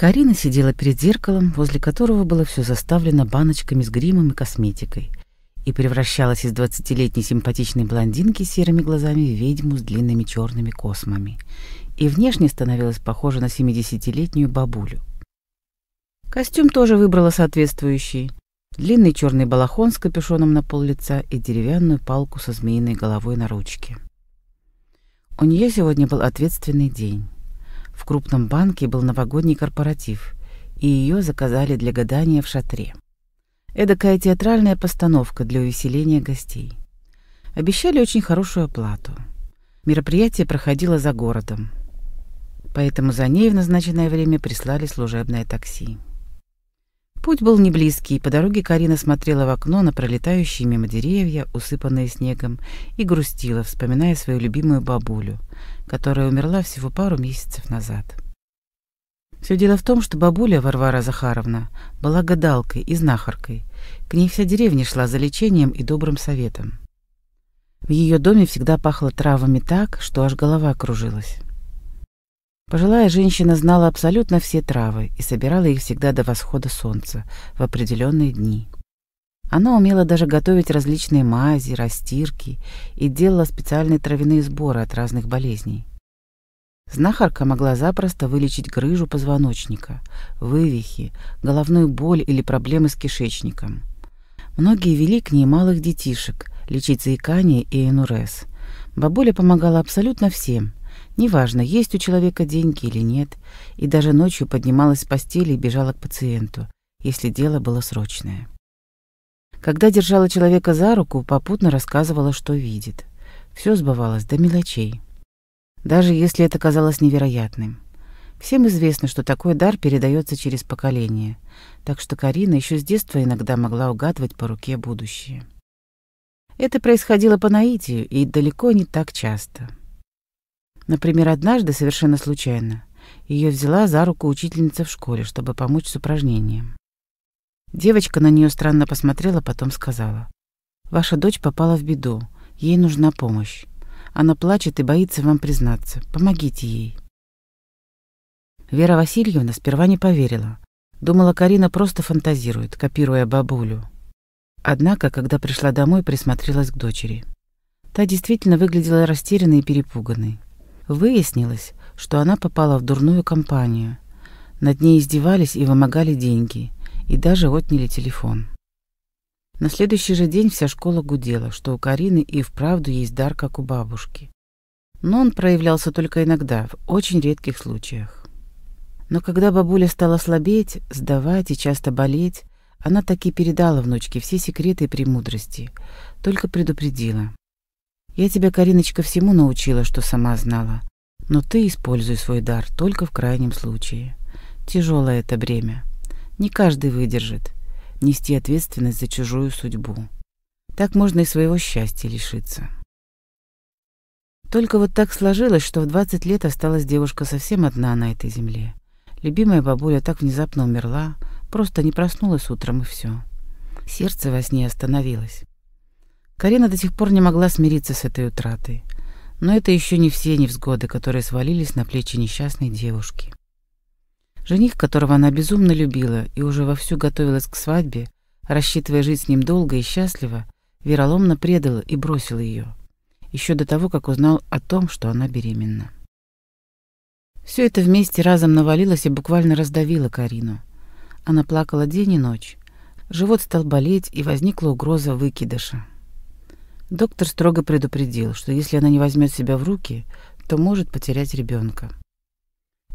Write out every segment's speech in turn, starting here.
Карина сидела перед зеркалом, возле которого было все заставлено баночками с гримом и косметикой, и превращалась из двадцатилетней симпатичной блондинки с серыми глазами в ведьму с длинными черными космами, и внешне становилась похожа на семидесятилетнюю бабулю. Костюм тоже выбрала соответствующий. Длинный черный балахон с капюшоном на пол лица и деревянную палку со змеиной головой на ручке. У нее сегодня был ответственный день. В крупном банке был новогодний корпоратив, и ее заказали для гадания в шатре. Эдакая театральная постановка для увеселения гостей. Обещали очень хорошую оплату. Мероприятие проходило за городом, поэтому за ней в назначенное время прислали служебное такси. Путь был не близкий, и по дороге Карина смотрела в окно на пролетающие мимо деревья, усыпанные снегом, и грустила, вспоминая свою любимую бабулю, которая умерла всего пару месяцев назад. Все дело в том, что бабуля Варвара Захаровна была гадалкой и знахаркой. К ней вся деревня шла за лечением и добрым советом. В ее доме всегда пахло травами так, что аж голова кружилась. Пожилая женщина знала абсолютно все травы и собирала их всегда до восхода солнца, в определенные дни. Она умела даже готовить различные мази, растирки и делала специальные травяные сборы от разных болезней. Знахарка могла запросто вылечить грыжу позвоночника, вывихи, головную боль или проблемы с кишечником. Многие вели к ней малых детишек, лечить заикание и энурез. Бабуля помогала абсолютно всем – Неважно, есть у человека деньги или нет, и даже ночью поднималась с постели и бежала к пациенту, если дело было срочное. Когда держала человека за руку, попутно рассказывала, что видит. Все сбывалось до мелочей. Даже если это казалось невероятным. Всем известно, что такой дар передается через поколение, так что Карина еще с детства иногда могла угадывать по руке будущее. Это происходило по наитию и далеко не так часто. Например, однажды, совершенно случайно, ее взяла за руку учительница в школе, чтобы помочь с упражнением. Девочка на нее странно посмотрела, потом сказала. «Ваша дочь попала в беду. Ей нужна помощь. Она плачет и боится вам признаться. Помогите ей». Вера Васильевна сперва не поверила. Думала, Карина просто фантазирует, копируя бабулю. Однако, когда пришла домой, присмотрелась к дочери. Та действительно выглядела растерянной и перепуганной. Выяснилось, что она попала в дурную компанию. Над ней издевались и вымогали деньги, и даже отняли телефон. На следующий же день вся школа гудела, что у Карины и вправду есть дар, как у бабушки. Но он проявлялся только иногда, в очень редких случаях. Но когда бабуля стала слабеть, сдавать и часто болеть, она таки передала внучке все секреты и премудрости, только предупредила. Я тебя, Кариночка, всему научила, что сама знала. Но ты используй свой дар только в крайнем случае. Тяжелое это бремя. Не каждый выдержит. Нести ответственность за чужую судьбу. Так можно и своего счастья лишиться. Только вот так сложилось, что в 20 лет осталась девушка совсем одна на этой земле. Любимая бабуля так внезапно умерла, просто не проснулась утром и все. Сердце во сне остановилось. Карина до сих пор не могла смириться с этой утратой. Но это еще не все невзгоды, которые свалились на плечи несчастной девушки. Жених, которого она безумно любила и уже вовсю готовилась к свадьбе, рассчитывая жить с ним долго и счастливо, вероломно предал и бросил ее, еще до того, как узнал о том, что она беременна. Все это вместе разом навалилось и буквально раздавило Карину. Она плакала день и ночь. Живот стал болеть, и возникла угроза выкидыша. Доктор строго предупредил, что если она не возьмет себя в руки, то может потерять ребенка.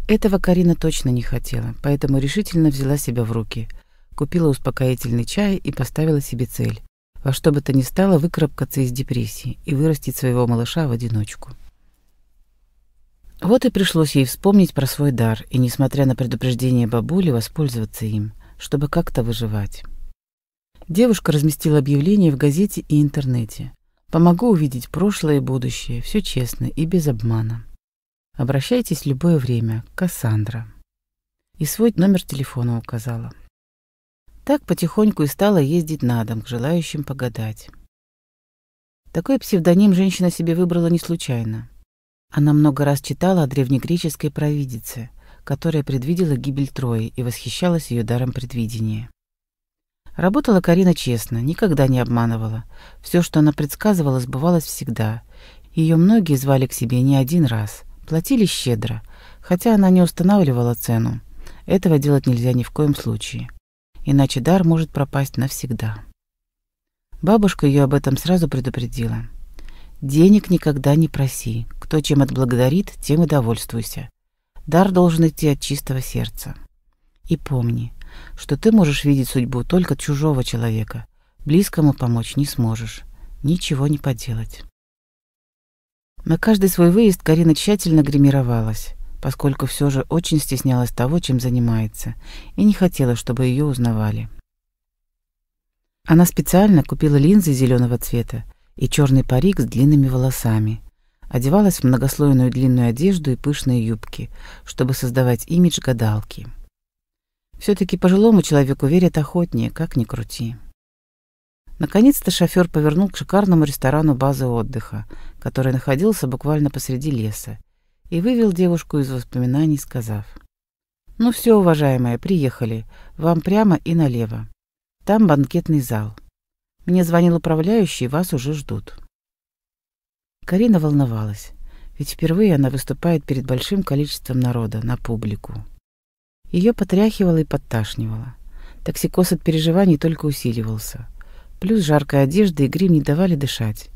Этого Карина точно не хотела, поэтому решительно взяла себя в руки, купила успокоительный чай и поставила себе цель – во что бы то ни стало выкарабкаться из депрессии и вырастить своего малыша в одиночку. Вот и пришлось ей вспомнить про свой дар и, несмотря на предупреждение бабули, воспользоваться им, чтобы как-то выживать. Девушка разместила объявление в газете и интернете. Помогу увидеть прошлое и будущее, все честно и без обмана. Обращайтесь в любое время, Кассандра. И свой номер телефона указала. Так потихоньку и стала ездить на дом к желающим погадать. Такой псевдоним женщина себе выбрала не случайно. Она много раз читала о древнегреческой провидице, которая предвидела гибель Трои и восхищалась ее даром предвидения. Работала Карина честно, никогда не обманывала. Все, что она предсказывала, сбывалось всегда. Ее многие звали к себе не один раз. Платили щедро, хотя она не устанавливала цену. Этого делать нельзя ни в коем случае. Иначе дар может пропасть навсегда. Бабушка ее об этом сразу предупредила. «Денег никогда не проси. Кто чем отблагодарит, тем и довольствуйся. Дар должен идти от чистого сердца. И помни, что ты можешь видеть судьбу только чужого человека. Близкому помочь не сможешь. Ничего не поделать. На каждый свой выезд Карина тщательно гримировалась, поскольку все же очень стеснялась того, чем занимается, и не хотела, чтобы ее узнавали. Она специально купила линзы зеленого цвета и черный парик с длинными волосами. Одевалась в многослойную длинную одежду и пышные юбки, чтобы создавать имидж гадалки все таки пожилому человеку верят охотнее, как ни крути. Наконец-то шофер повернул к шикарному ресторану базы отдыха, который находился буквально посреди леса, и вывел девушку из воспоминаний, сказав. «Ну все, уважаемая, приехали. Вам прямо и налево. Там банкетный зал. Мне звонил управляющий, вас уже ждут». Карина волновалась, ведь впервые она выступает перед большим количеством народа, на публику. Ее потряхивало и подташнивало. Токсикоз от переживаний только усиливался. Плюс жаркая одежда и грим не давали дышать.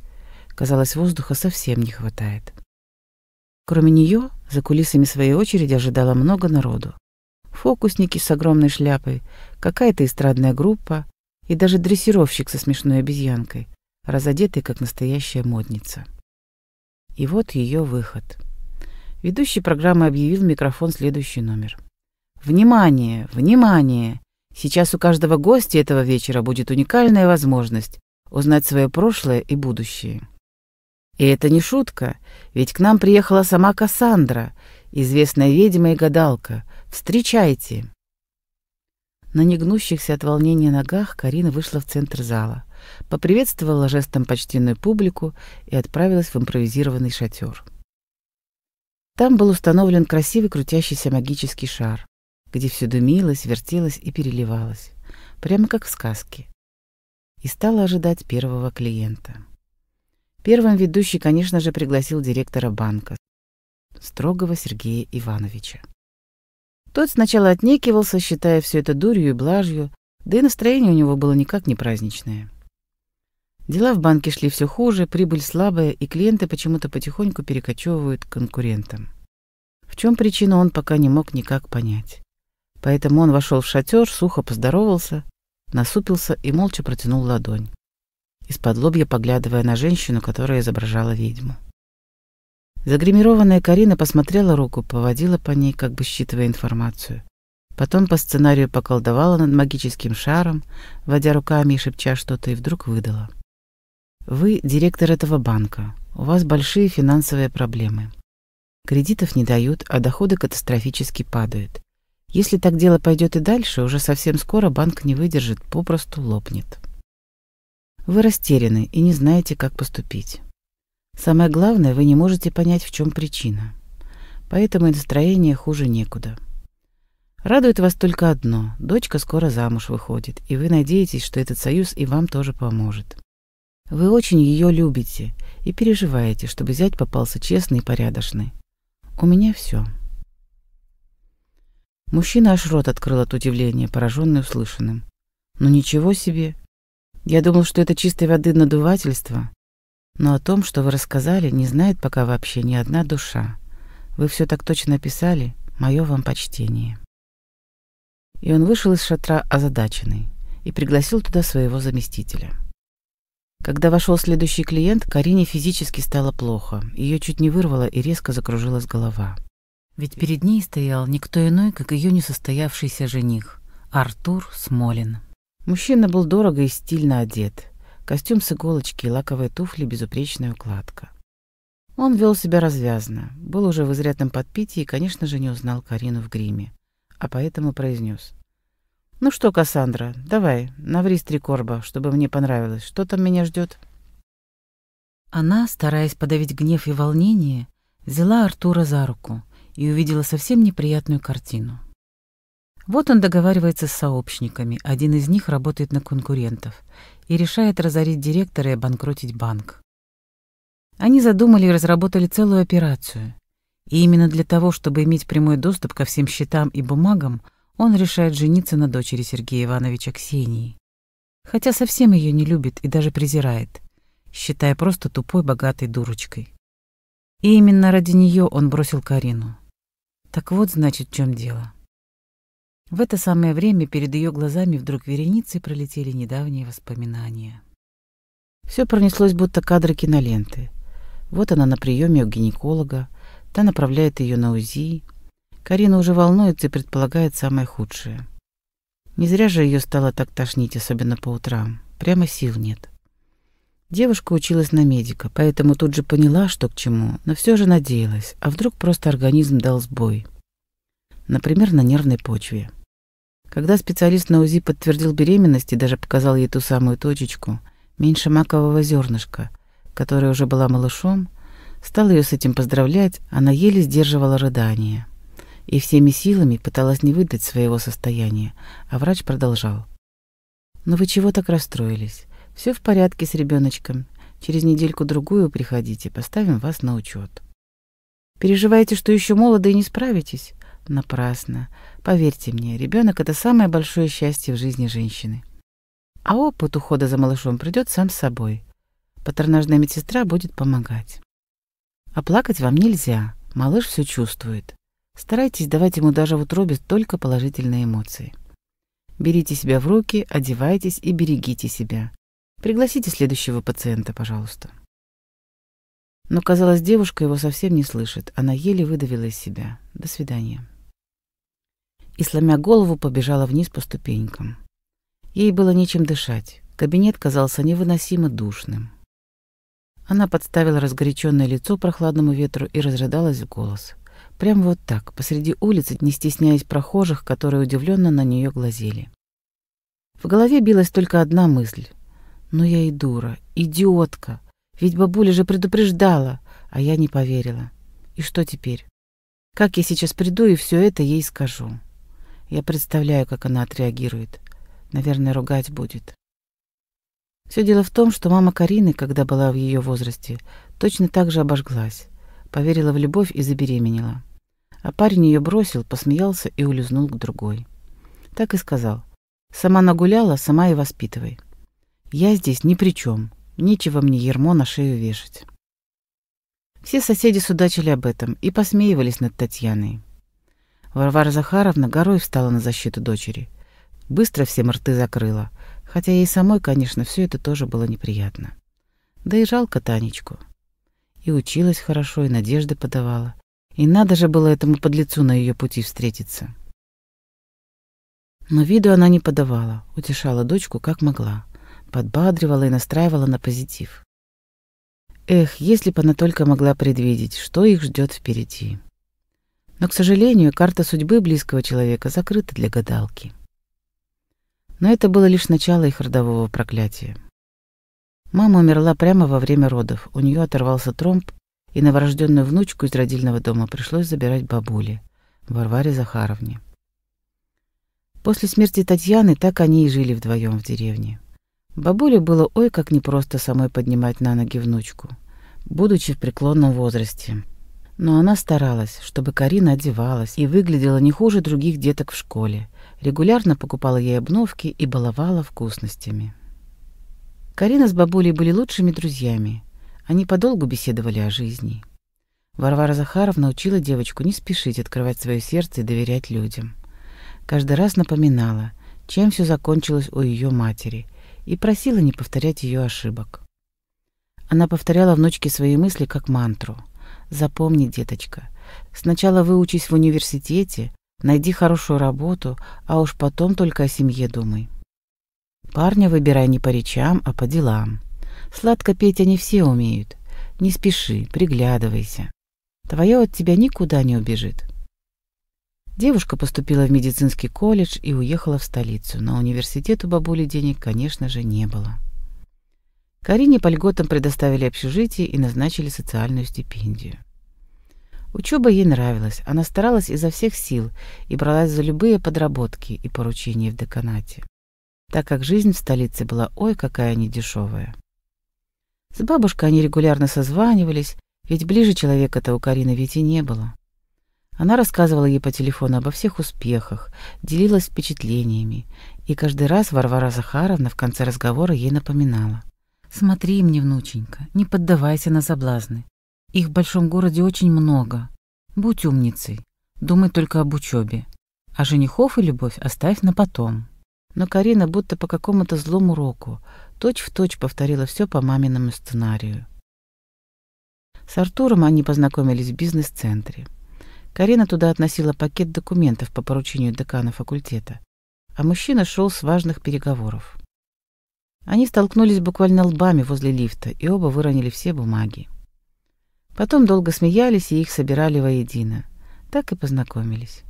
Казалось, воздуха совсем не хватает. Кроме нее, за кулисами своей очереди ожидало много народу. Фокусники с огромной шляпой, какая-то эстрадная группа и даже дрессировщик со смешной обезьянкой, разодетый как настоящая модница. И вот ее выход. Ведущий программы объявил микрофон следующий номер — Внимание, внимание! Сейчас у каждого гостя этого вечера будет уникальная возможность узнать свое прошлое и будущее. И это не шутка, ведь к нам приехала сама Кассандра, известная ведьма и гадалка. Встречайте!» На негнущихся от волнения ногах Карина вышла в центр зала, поприветствовала жестом почтенную публику и отправилась в импровизированный шатер. Там был установлен красивый крутящийся магический шар где все дымилось, вертелось и переливалось, прямо как в сказке. И стала ожидать первого клиента. Первым ведущий, конечно же, пригласил директора банка, строгого Сергея Ивановича. Тот сначала отнекивался, считая все это дурью и блажью, да и настроение у него было никак не праздничное. Дела в банке шли все хуже, прибыль слабая, и клиенты почему-то потихоньку перекочевывают к конкурентам. В чем причина, он пока не мог никак понять. Поэтому он вошел в шатер, сухо поздоровался, насупился и молча протянул ладонь, из-под лобья поглядывая на женщину, которая изображала ведьму. Загримированная Карина посмотрела руку, поводила по ней, как бы считывая информацию. Потом по сценарию поколдовала над магическим шаром, водя руками и шепча что-то, и вдруг выдала. «Вы директор этого банка. У вас большие финансовые проблемы. Кредитов не дают, а доходы катастрофически падают. Если так дело пойдет и дальше, уже совсем скоро банк не выдержит, попросту лопнет. Вы растеряны и не знаете, как поступить. Самое главное, вы не можете понять, в чем причина. Поэтому и настроение хуже некуда. Радует вас только одно – дочка скоро замуж выходит, и вы надеетесь, что этот союз и вам тоже поможет. Вы очень ее любите и переживаете, чтобы зять попался честный и порядочный. У меня все. Мужчина аж рот открыл от удивления, пораженный услышанным. «Ну ничего себе! Я думал, что это чистой воды надувательство. Но о том, что вы рассказали, не знает пока вообще ни одна душа. Вы все так точно описали, мое вам почтение». И он вышел из шатра озадаченный и пригласил туда своего заместителя. Когда вошел следующий клиент, Карине физически стало плохо, ее чуть не вырвало и резко закружилась голова. Ведь перед ней стоял никто иной, как ее несостоявшийся жених — Артур Смолин. Мужчина был дорого и стильно одет. Костюм с иголочки и лаковые туфли, безупречная укладка. Он вел себя развязно, был уже в изрядном подпитии и, конечно же, не узнал Карину в гриме, а поэтому произнес. «Ну что, Кассандра, давай, наври три корба, чтобы мне понравилось. Что там меня ждет?» Она, стараясь подавить гнев и волнение, взяла Артура за руку и увидела совсем неприятную картину. Вот он договаривается с сообщниками, один из них работает на конкурентов, и решает разорить директора и обанкротить банк. Они задумали и разработали целую операцию. И именно для того, чтобы иметь прямой доступ ко всем счетам и бумагам, он решает жениться на дочери Сергея Ивановича Ксении. Хотя совсем ее не любит и даже презирает, считая просто тупой богатой дурочкой. И именно ради нее он бросил Карину. Так вот, значит, в чем дело. В это самое время перед ее глазами вдруг вереницей пролетели недавние воспоминания. Все пронеслось, будто кадры киноленты. Вот она на приеме у гинеколога, та направляет ее на УЗИ. Карина уже волнуется и предполагает самое худшее. Не зря же ее стало так тошнить, особенно по утрам. Прямо сил нет. Девушка училась на медика, поэтому тут же поняла, что к чему, но все же надеялась, а вдруг просто организм дал сбой. Например, на нервной почве. Когда специалист на УЗИ подтвердил беременность и даже показал ей ту самую точечку, меньше макового зернышка, которая уже была малышом, стал ее с этим поздравлять, она еле сдерживала рыдание. И всеми силами пыталась не выдать своего состояния, а врач продолжал. «Но «Ну вы чего так расстроились? Все в порядке с ребеночком. Через недельку-другую приходите, поставим вас на учет. Переживаете, что еще молоды и не справитесь? Напрасно. Поверьте мне, ребенок — это самое большое счастье в жизни женщины. А опыт ухода за малышом придет сам с собой. Патронажная медсестра будет помогать. А плакать вам нельзя. Малыш все чувствует. Старайтесь давать ему даже в утробе только положительные эмоции. Берите себя в руки, одевайтесь и берегите себя. Пригласите следующего пациента, пожалуйста. Но, казалось, девушка его совсем не слышит. Она еле выдавила из себя. До свидания. И, сломя голову, побежала вниз по ступенькам. Ей было нечем дышать. Кабинет казался невыносимо душным. Она подставила разгоряченное лицо прохладному ветру и разрыдалась в голос. Прямо вот так, посреди улицы, не стесняясь прохожих, которые удивленно на нее глазели. В голове билась только одна мысль ну я и дура, идиотка. Ведь бабуля же предупреждала, а я не поверила. И что теперь? Как я сейчас приду и все это ей скажу? Я представляю, как она отреагирует. Наверное, ругать будет. Все дело в том, что мама Карины, когда была в ее возрасте, точно так же обожглась. Поверила в любовь и забеременела. А парень ее бросил, посмеялся и улизнул к другой. Так и сказал. «Сама нагуляла, сама и воспитывай». Я здесь ни при чем. Нечего мне ермо на шею вешать. Все соседи судачили об этом и посмеивались над Татьяной. Варвара Захаровна горой встала на защиту дочери. Быстро все рты закрыла, хотя ей самой, конечно, все это тоже было неприятно. Да и жалко Танечку. И училась хорошо, и надежды подавала. И надо же было этому подлецу на ее пути встретиться. Но виду она не подавала, утешала дочку как могла подбадривала и настраивала на позитив. Эх, если бы она только могла предвидеть, что их ждет впереди. Но, к сожалению, карта судьбы близкого человека закрыта для гадалки. Но это было лишь начало их родового проклятия. Мама умерла прямо во время родов, у нее оторвался тромб, и новорожденную внучку из родильного дома пришлось забирать бабуле, Варваре Захаровне. После смерти Татьяны так они и жили вдвоем в деревне. Бабуле было ой как непросто самой поднимать на ноги внучку, будучи в преклонном возрасте. Но она старалась, чтобы Карина одевалась и выглядела не хуже других деток в школе, регулярно покупала ей обновки и баловала вкусностями. Карина с бабулей были лучшими друзьями. Они подолгу беседовали о жизни. Варвара Захаровна учила девочку не спешить открывать свое сердце и доверять людям. Каждый раз напоминала, чем все закончилось у ее матери – и просила не повторять ее ошибок. Она повторяла внучке свои мысли как мантру. «Запомни, деточка, сначала выучись в университете, найди хорошую работу, а уж потом только о семье думай. Парня выбирай не по речам, а по делам. Сладко петь они все умеют. Не спеши, приглядывайся. Твоя от тебя никуда не убежит. Девушка поступила в медицинский колледж и уехала в столицу. На университет у бабули денег, конечно же, не было. Карине по льготам предоставили общежитие и назначили социальную стипендию. Учеба ей нравилась, она старалась изо всех сил и бралась за любые подработки и поручения в деканате, так как жизнь в столице была ой какая недешевая. С бабушкой они регулярно созванивались, ведь ближе человека-то у Карины ведь и не было. Она рассказывала ей по телефону обо всех успехах, делилась впечатлениями, и каждый раз Варвара Захаровна в конце разговора ей напоминала. «Смотри мне, внученька, не поддавайся на соблазны. Их в большом городе очень много. Будь умницей, думай только об учебе, а женихов и любовь оставь на потом». Но Карина будто по какому-то злому уроку точь-в-точь точь повторила все по маминому сценарию. С Артуром они познакомились в бизнес-центре. Карина туда относила пакет документов по поручению декана факультета, а мужчина шел с важных переговоров. Они столкнулись буквально лбами возле лифта, и оба выронили все бумаги. Потом долго смеялись и их собирали воедино. Так и познакомились.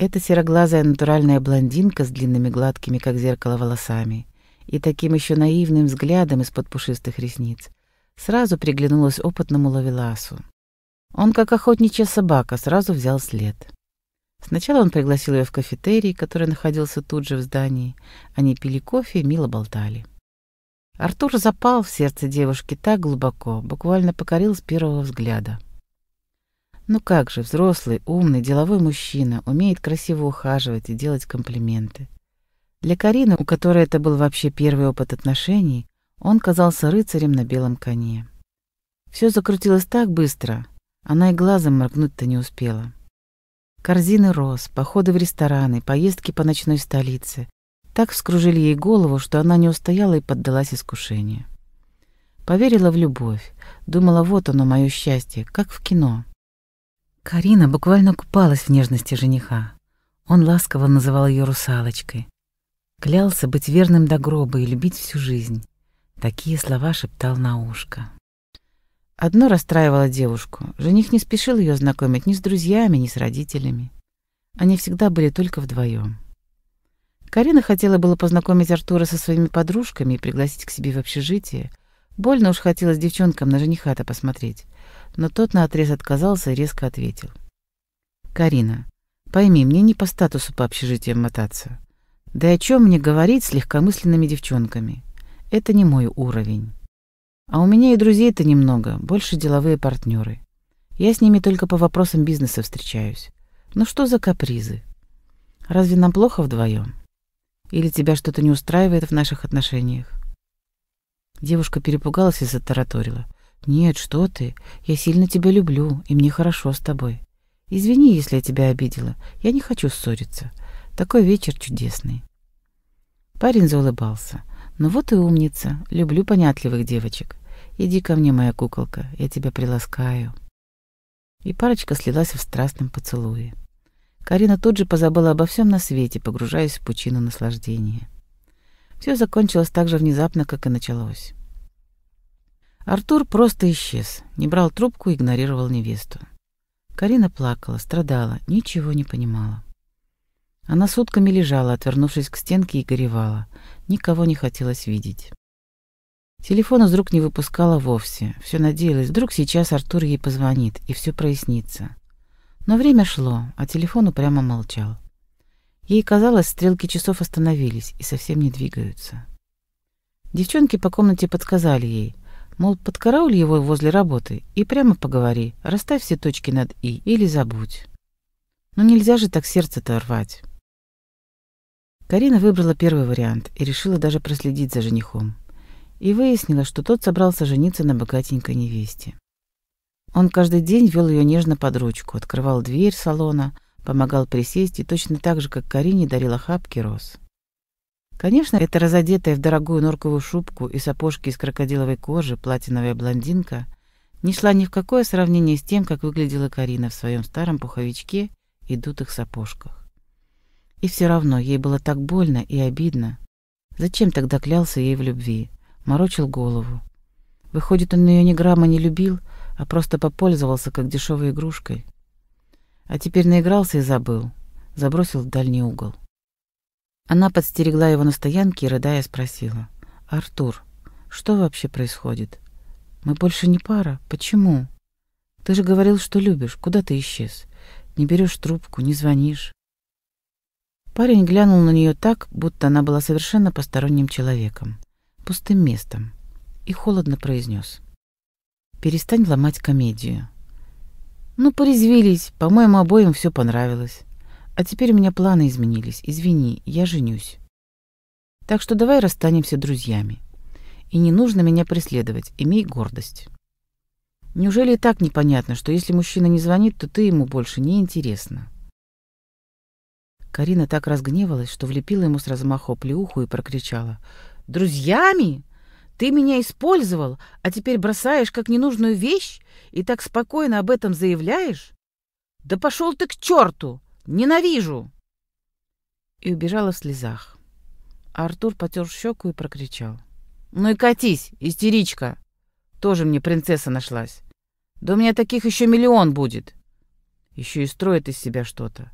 Эта сероглазая натуральная блондинка с длинными гладкими, как зеркало, волосами и таким еще наивным взглядом из-под пушистых ресниц сразу приглянулась опытному лавеласу. Он, как охотничья собака, сразу взял след. Сначала он пригласил ее в кафетерий, который находился тут же в здании. Они пили кофе и мило болтали. Артур запал в сердце девушки так глубоко, буквально покорил с первого взгляда. Ну как же, взрослый, умный, деловой мужчина умеет красиво ухаживать и делать комплименты. Для Карины, у которой это был вообще первый опыт отношений, он казался рыцарем на белом коне. Все закрутилось так быстро, она и глазом моргнуть-то не успела. Корзины роз, походы в рестораны, поездки по ночной столице так вскружили ей голову, что она не устояла и поддалась искушению. Поверила в любовь, думала, вот оно, мое счастье, как в кино. Карина буквально купалась в нежности жениха. Он ласково называл ее русалочкой. Клялся быть верным до гроба и любить всю жизнь. Такие слова шептал на ушко. Одно расстраивало девушку. Жених не спешил ее знакомить ни с друзьями, ни с родителями. Они всегда были только вдвоем. Карина хотела было познакомить Артура со своими подружками и пригласить к себе в общежитие. Больно уж хотелось девчонкам на жениха-то посмотреть. Но тот наотрез отказался и резко ответил. «Карина, пойми, мне не по статусу по общежитиям мотаться. Да и о чем мне говорить с легкомысленными девчонками? Это не мой уровень». А у меня и друзей-то немного, больше деловые партнеры. Я с ними только по вопросам бизнеса встречаюсь. Ну что за капризы? Разве нам плохо вдвоем? Или тебя что-то не устраивает в наших отношениях? Девушка перепугалась и затараторила. «Нет, что ты. Я сильно тебя люблю, и мне хорошо с тобой. Извини, если я тебя обидела. Я не хочу ссориться. Такой вечер чудесный». Парень заулыбался. «Ну вот и умница. Люблю понятливых девочек. Иди ко мне, моя куколка, я тебя приласкаю. И парочка слилась в страстном поцелуе. Карина тут же позабыла обо всем на свете, погружаясь в пучину наслаждения. Все закончилось так же внезапно, как и началось. Артур просто исчез, не брал трубку и игнорировал невесту. Карина плакала, страдала, ничего не понимала. Она сутками лежала, отвернувшись к стенке, и горевала. Никого не хотелось видеть. Телефон из рук не выпускала вовсе. Все надеялась, вдруг сейчас Артур ей позвонит, и все прояснится. Но время шло, а телефон упрямо молчал. Ей казалось, стрелки часов остановились и совсем не двигаются. Девчонки по комнате подсказали ей, мол, подкарауль его возле работы и прямо поговори, расставь все точки над «и» или забудь. Но ну, нельзя же так сердце-то рвать. Карина выбрала первый вариант и решила даже проследить за женихом и выяснила, что тот собрался жениться на богатенькой невесте. Он каждый день вел ее нежно под ручку, открывал дверь салона, помогал присесть и точно так же, как Карине, дарил охапки роз. Конечно, эта разодетая в дорогую норковую шубку и сапожки из крокодиловой кожи платиновая блондинка не шла ни в какое сравнение с тем, как выглядела Карина в своем старом пуховичке и дутых сапожках. И все равно ей было так больно и обидно. Зачем тогда клялся ей в любви? морочил голову. Выходит, он ее ни грамма не любил, а просто попользовался как дешевой игрушкой. А теперь наигрался и забыл, забросил в дальний угол. Она подстерегла его на стоянке и, рыдая, спросила. «Артур, что вообще происходит? Мы больше не пара. Почему? Ты же говорил, что любишь. Куда ты исчез? Не берешь трубку, не звонишь». Парень глянул на нее так, будто она была совершенно посторонним человеком пустым местом и холодно произнес. «Перестань ломать комедию. Ну, порезвились, по-моему, обоим все понравилось. А теперь у меня планы изменились. Извини, я женюсь. Так что давай расстанемся друзьями. И не нужно меня преследовать, имей гордость». Неужели и так непонятно, что если мужчина не звонит, то ты ему больше не интересна? Карина так разгневалась, что влепила ему с размаху плеуху и прокричала. «Друзьями? Ты меня использовал, а теперь бросаешь как ненужную вещь и так спокойно об этом заявляешь? Да пошел ты к черту! Ненавижу!» И убежала в слезах. А Артур потер щеку и прокричал. «Ну и катись, истеричка! Тоже мне принцесса нашлась. Да у меня таких еще миллион будет!» Еще и строит из себя что-то.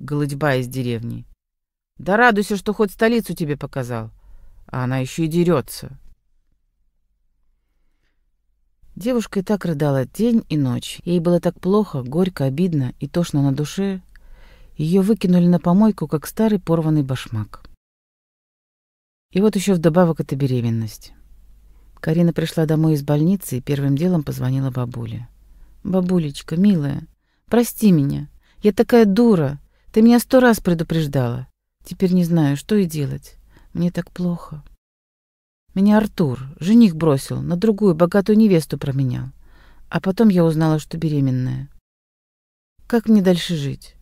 Голодьба из деревни. Да радуйся, что хоть столицу тебе показал, а она еще и дерется. Девушка и так рыдала день и ночь. Ей было так плохо, горько, обидно и тошно на душе. Ее выкинули на помойку, как старый порванный башмак. И вот еще вдобавок эта беременность. Карина пришла домой из больницы и первым делом позвонила бабуле. «Бабулечка, милая, прости меня. Я такая дура. Ты меня сто раз предупреждала. Теперь не знаю, что и делать. Мне так плохо. Меня Артур, жених бросил, на другую богатую невесту променял. А потом я узнала, что беременная. Как мне дальше жить?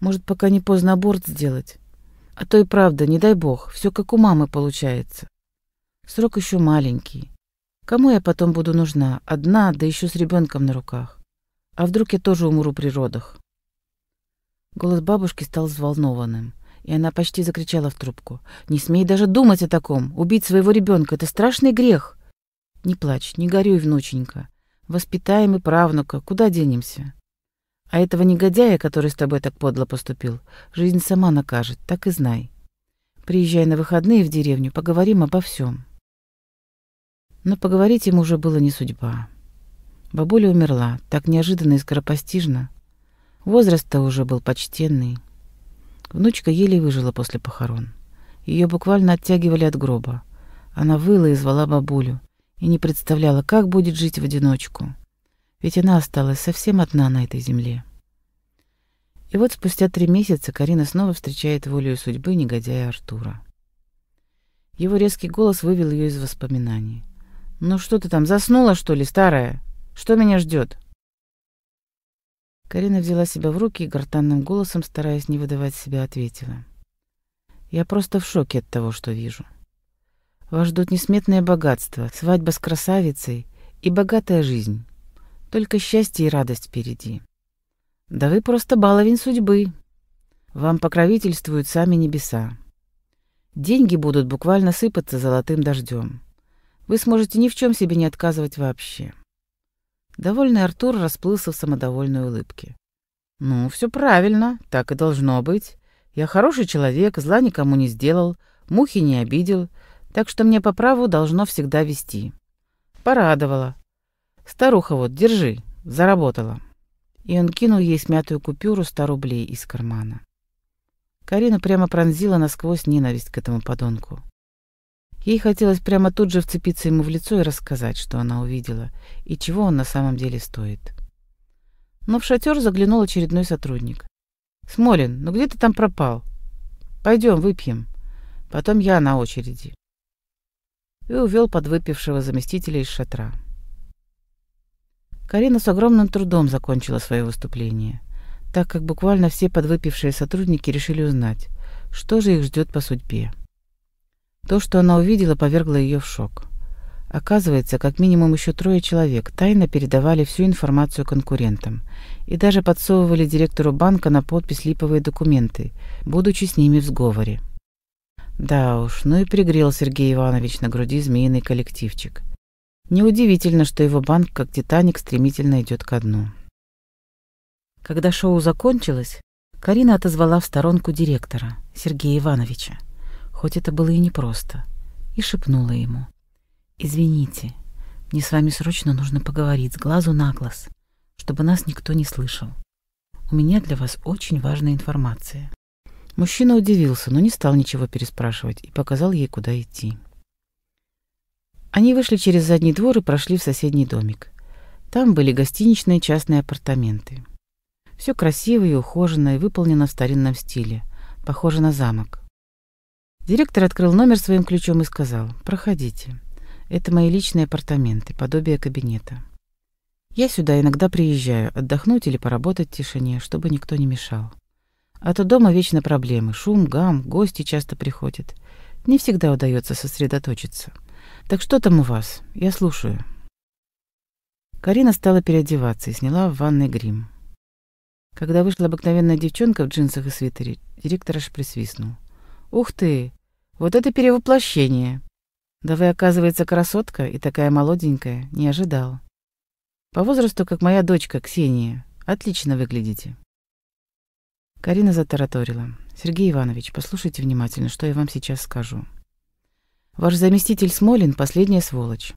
Может, пока не поздно аборт сделать? А то и правда, не дай бог, все как у мамы получается. Срок еще маленький. Кому я потом буду нужна? Одна, да еще с ребенком на руках. А вдруг я тоже умру при родах? Голос бабушки стал взволнованным. И она почти закричала в трубку. «Не смей даже думать о таком! Убить своего ребенка — это страшный грех!» «Не плачь, не горюй, внученька. Воспитаем и правнука. Куда денемся?» «А этого негодяя, который с тобой так подло поступил, жизнь сама накажет, так и знай. Приезжай на выходные в деревню, поговорим обо всем». Но поговорить ему уже было не судьба. Бабуля умерла, так неожиданно и скоропостижно. Возраст-то уже был почтенный. Внучка еле выжила после похорон. Ее буквально оттягивали от гроба. Она выла и звала бабулю, и не представляла, как будет жить в одиночку. Ведь она осталась совсем одна на этой земле. И вот спустя три месяца Карина снова встречает волею судьбы негодяя Артура. Его резкий голос вывел ее из воспоминаний. «Ну что ты там, заснула, что ли, старая? Что меня ждет?» Карина взяла себя в руки и гортанным голосом, стараясь не выдавать себя, ответила. «Я просто в шоке от того, что вижу. Вас ждут несметное богатство, свадьба с красавицей и богатая жизнь. Только счастье и радость впереди. Да вы просто баловень судьбы. Вам покровительствуют сами небеса. Деньги будут буквально сыпаться золотым дождем. Вы сможете ни в чем себе не отказывать вообще. Довольный Артур расплылся в самодовольной улыбке. «Ну, все правильно, так и должно быть. Я хороший человек, зла никому не сделал, мухи не обидел, так что мне по праву должно всегда вести». Порадовала. «Старуха вот, держи, заработала». И он кинул ей смятую купюру ста рублей из кармана. Карина прямо пронзила насквозь ненависть к этому подонку. Ей хотелось прямо тут же вцепиться ему в лицо и рассказать, что она увидела, и чего он на самом деле стоит. Но в шатер заглянул очередной сотрудник. «Смолин, ну где ты там пропал? Пойдем, выпьем. Потом я на очереди». И увел подвыпившего заместителя из шатра. Карина с огромным трудом закончила свое выступление, так как буквально все подвыпившие сотрудники решили узнать, что же их ждет по судьбе. То, что она увидела, повергло ее в шок. Оказывается, как минимум еще трое человек тайно передавали всю информацию конкурентам и даже подсовывали директору банка на подпись липовые документы, будучи с ними в сговоре. Да уж, ну и пригрел Сергей Иванович на груди змеиный коллективчик. Неудивительно, что его банк, как «Титаник», стремительно идет ко дну. Когда шоу закончилось, Карина отозвала в сторонку директора, Сергея Ивановича хоть это было и непросто, и шепнула ему. «Извините, мне с вами срочно нужно поговорить с глазу на глаз, чтобы нас никто не слышал. У меня для вас очень важная информация». Мужчина удивился, но не стал ничего переспрашивать и показал ей, куда идти. Они вышли через задний двор и прошли в соседний домик. Там были гостиничные частные апартаменты. Все красиво и ухоженно, и выполнено в старинном стиле, похоже на замок. Директор открыл номер своим ключом и сказал «Проходите. Это мои личные апартаменты, подобие кабинета. Я сюда иногда приезжаю отдохнуть или поработать в тишине, чтобы никто не мешал. А то дома вечно проблемы, шум, гам, гости часто приходят. Не всегда удается сосредоточиться. Так что там у вас? Я слушаю». Карина стала переодеваться и сняла в ванной грим. Когда вышла обыкновенная девчонка в джинсах и свитере, директор аж присвистнул. «Ух ты! Вот это перевоплощение. Да вы, оказывается, красотка и такая молоденькая, не ожидал. По возрасту, как моя дочка Ксения. Отлично выглядите. Карина затараторила. Сергей Иванович, послушайте внимательно, что я вам сейчас скажу. Ваш заместитель Смолин — последняя сволочь.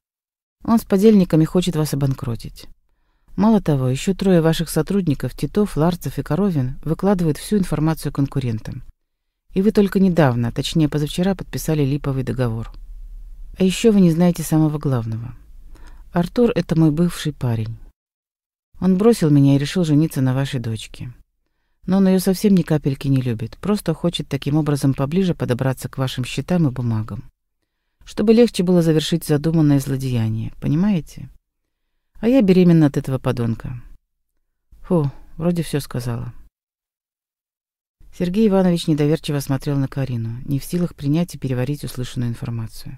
Он с подельниками хочет вас обанкротить. Мало того, еще трое ваших сотрудников, Титов, Ларцев и Коровин, выкладывают всю информацию конкурентам. И вы только недавно, а точнее позавчера, подписали липовый договор. А еще вы не знаете самого главного. Артур — это мой бывший парень. Он бросил меня и решил жениться на вашей дочке. Но он ее совсем ни капельки не любит, просто хочет таким образом поближе подобраться к вашим счетам и бумагам. Чтобы легче было завершить задуманное злодеяние, понимаете? А я беременна от этого подонка. Фу, вроде все сказала. Сергей Иванович недоверчиво смотрел на Карину, не в силах принять и переварить услышанную информацию.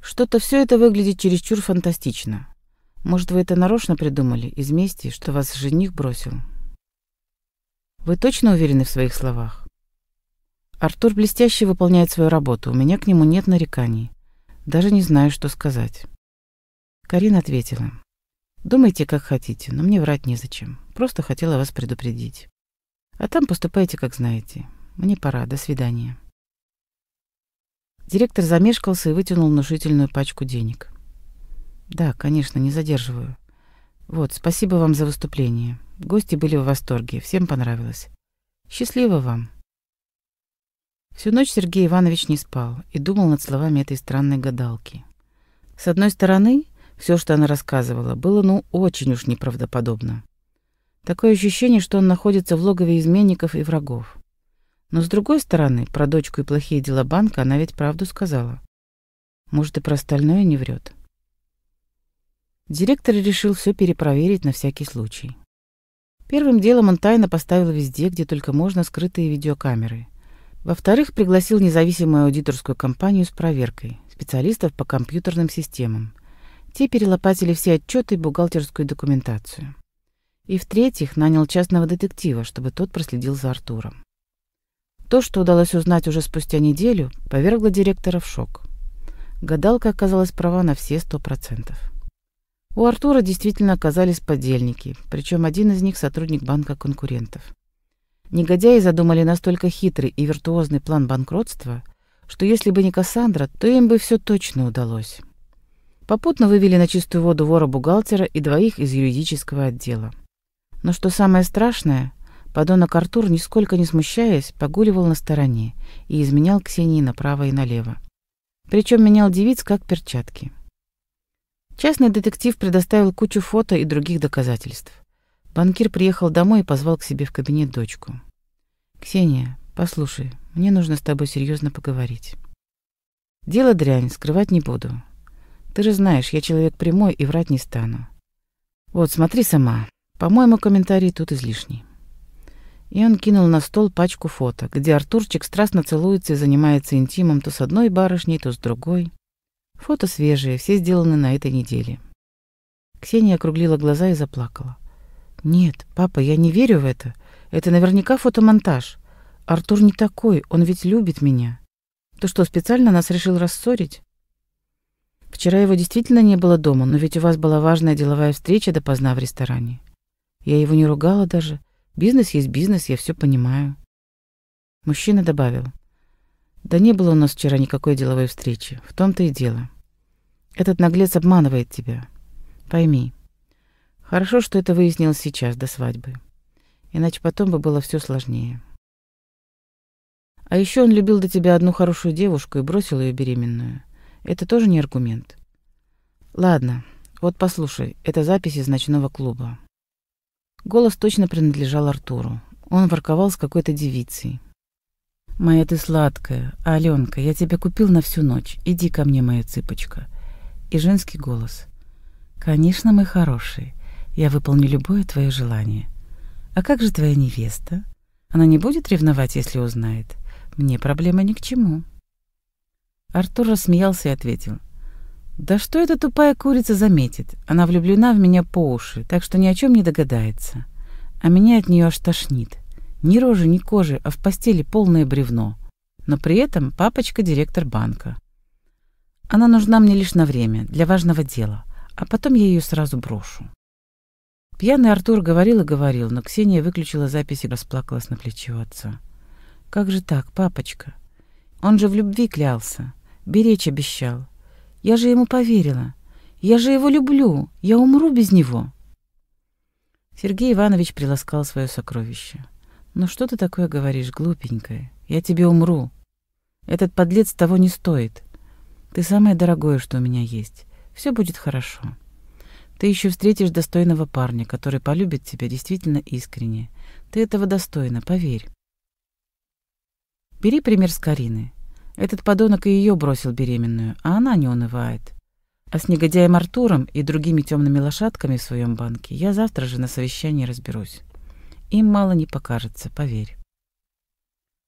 «Что-то все это выглядит чересчур фантастично. Может, вы это нарочно придумали, из мести, что вас жених бросил?» «Вы точно уверены в своих словах?» «Артур блестяще выполняет свою работу, у меня к нему нет нареканий. Даже не знаю, что сказать». Карина ответила. «Думайте, как хотите, но мне врать незачем. Просто хотела вас предупредить». А там поступайте, как знаете. Мне пора. До свидания». Директор замешкался и вытянул внушительную пачку денег. «Да, конечно, не задерживаю. Вот, спасибо вам за выступление. Гости были в восторге, всем понравилось. Счастливо вам!» Всю ночь Сергей Иванович не спал и думал над словами этой странной гадалки. С одной стороны, все, что она рассказывала, было ну очень уж неправдоподобно. Такое ощущение, что он находится в логове изменников и врагов. Но с другой стороны, про дочку и плохие дела банка она ведь правду сказала. Может, и про остальное не врет. Директор решил все перепроверить на всякий случай. Первым делом он тайно поставил везде, где только можно, скрытые видеокамеры. Во-вторых, пригласил независимую аудиторскую компанию с проверкой, специалистов по компьютерным системам. Те перелопатили все отчеты и бухгалтерскую документацию. И, в-третьих, нанял частного детектива, чтобы тот проследил за Артуром. То, что удалось узнать уже спустя неделю, повергло директора в шок. Гадалка оказалась права на все сто процентов. У Артура действительно оказались подельники, причем один из них сотрудник банка конкурентов. Негодяи задумали настолько хитрый и виртуозный план банкротства, что если бы не Кассандра, то им бы все точно удалось. Попутно вывели на чистую воду вора-бухгалтера и двоих из юридического отдела. Но что самое страшное, подонок Артур, нисколько не смущаясь, погуливал на стороне и изменял Ксении направо и налево. Причем менял девиц как перчатки. Частный детектив предоставил кучу фото и других доказательств. Банкир приехал домой и позвал к себе в кабинет дочку. «Ксения, послушай, мне нужно с тобой серьезно поговорить. Дело дрянь, скрывать не буду. Ты же знаешь, я человек прямой и врать не стану. Вот, смотри сама. По-моему, комментарий тут излишний. И он кинул на стол пачку фото, где Артурчик страстно целуется и занимается интимом то с одной барышней, то с другой. Фото свежие, все сделаны на этой неделе. Ксения округлила глаза и заплакала. «Нет, папа, я не верю в это. Это наверняка фотомонтаж. Артур не такой, он ведь любит меня. То, что, специально нас решил рассорить?» «Вчера его действительно не было дома, но ведь у вас была важная деловая встреча допоздна в ресторане. Я его не ругала даже. Бизнес есть бизнес, я все понимаю. Мужчина добавил. Да не было у нас вчера никакой деловой встречи. В том-то и дело. Этот наглец обманывает тебя. Пойми. Хорошо, что это выяснилось сейчас, до свадьбы. Иначе потом бы было все сложнее. А еще он любил до тебя одну хорошую девушку и бросил ее беременную. Это тоже не аргумент. Ладно, вот послушай, это запись из ночного клуба. Голос точно принадлежал Артуру. Он ворковал с какой-то девицей. «Моя ты сладкая, Аленка, я тебя купил на всю ночь. Иди ко мне, моя цыпочка». И женский голос. «Конечно, мы хорошие. Я выполню любое твое желание. А как же твоя невеста? Она не будет ревновать, если узнает? Мне проблема ни к чему». Артур рассмеялся и ответил. Да что эта тупая курица заметит? Она влюблена в меня по уши, так что ни о чем не догадается. А меня от нее аж тошнит. Ни рожи, ни кожи, а в постели полное бревно. Но при этом папочка директор банка. Она нужна мне лишь на время, для важного дела. А потом я ее сразу брошу. Пьяный Артур говорил и говорил, но Ксения выключила запись и расплакалась на плече отца. «Как же так, папочка? Он же в любви клялся, беречь обещал. Я же ему поверила. Я же его люблю. Я умру без него. Сергей Иванович приласкал свое сокровище. «Ну что ты такое говоришь, глупенькая? Я тебе умру. Этот подлец того не стоит. Ты самое дорогое, что у меня есть. Все будет хорошо. Ты еще встретишь достойного парня, который полюбит тебя действительно искренне. Ты этого достойна, поверь. Бери пример с Карины. Этот подонок и ее бросил беременную, а она не унывает. А с негодяем Артуром и другими темными лошадками в своем банке я завтра же на совещании разберусь. Им мало не покажется, поверь.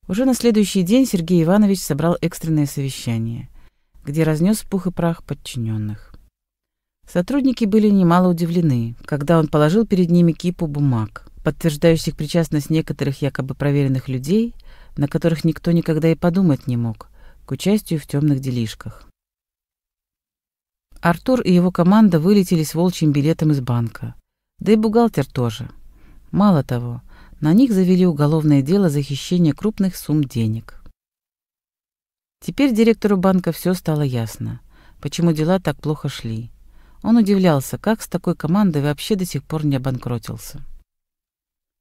Уже на следующий день Сергей Иванович собрал экстренное совещание, где разнес пух и прах подчиненных. Сотрудники были немало удивлены, когда он положил перед ними кипу бумаг, подтверждающих причастность некоторых якобы проверенных людей, на которых никто никогда и подумать не мог – к участию в темных делишках. Артур и его команда вылетели с волчьим билетом из банка. Да и бухгалтер тоже. Мало того, на них завели уголовное дело за хищение крупных сумм денег. Теперь директору банка все стало ясно, почему дела так плохо шли. Он удивлялся, как с такой командой вообще до сих пор не обанкротился.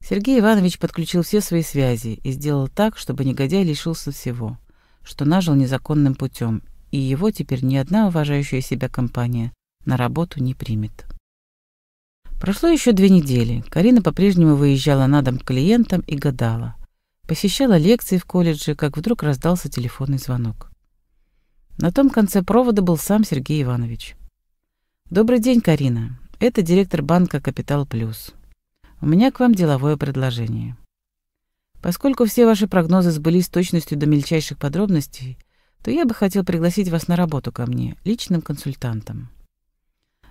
Сергей Иванович подключил все свои связи и сделал так, чтобы негодяй лишился всего что нажил незаконным путем, и его теперь ни одна уважающая себя компания на работу не примет. Прошло еще две недели. Карина по-прежнему выезжала на дом к клиентам и гадала. Посещала лекции в колледже, как вдруг раздался телефонный звонок. На том конце провода был сам Сергей Иванович. «Добрый день, Карина. Это директор банка «Капитал Плюс». У меня к вам деловое предложение». Поскольку все ваши прогнозы сбылись с точностью до мельчайших подробностей, то я бы хотел пригласить вас на работу ко мне, личным консультантом.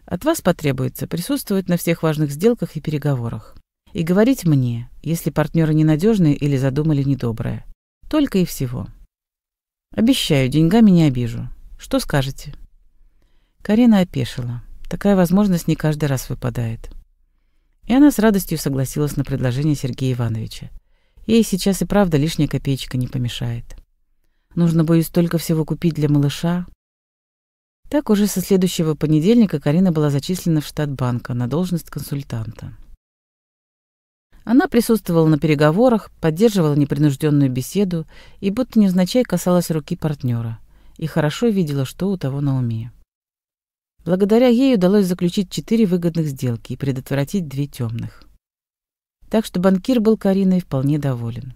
От вас потребуется присутствовать на всех важных сделках и переговорах. И говорить мне, если партнеры ненадежные или задумали недоброе. Только и всего. Обещаю, деньгами не обижу. Что скажете?» Карина опешила. Такая возможность не каждый раз выпадает. И она с радостью согласилась на предложение Сергея Ивановича. Ей сейчас и правда лишняя копеечка не помешает. Нужно, боюсь, только всего купить для малыша. Так уже со следующего понедельника Карина была зачислена в штат банка на должность консультанта. Она присутствовала на переговорах, поддерживала непринужденную беседу и будто невзначай касалась руки партнера и хорошо видела, что у того на уме. Благодаря ей удалось заключить четыре выгодных сделки и предотвратить две темных так что банкир был Кариной вполне доволен.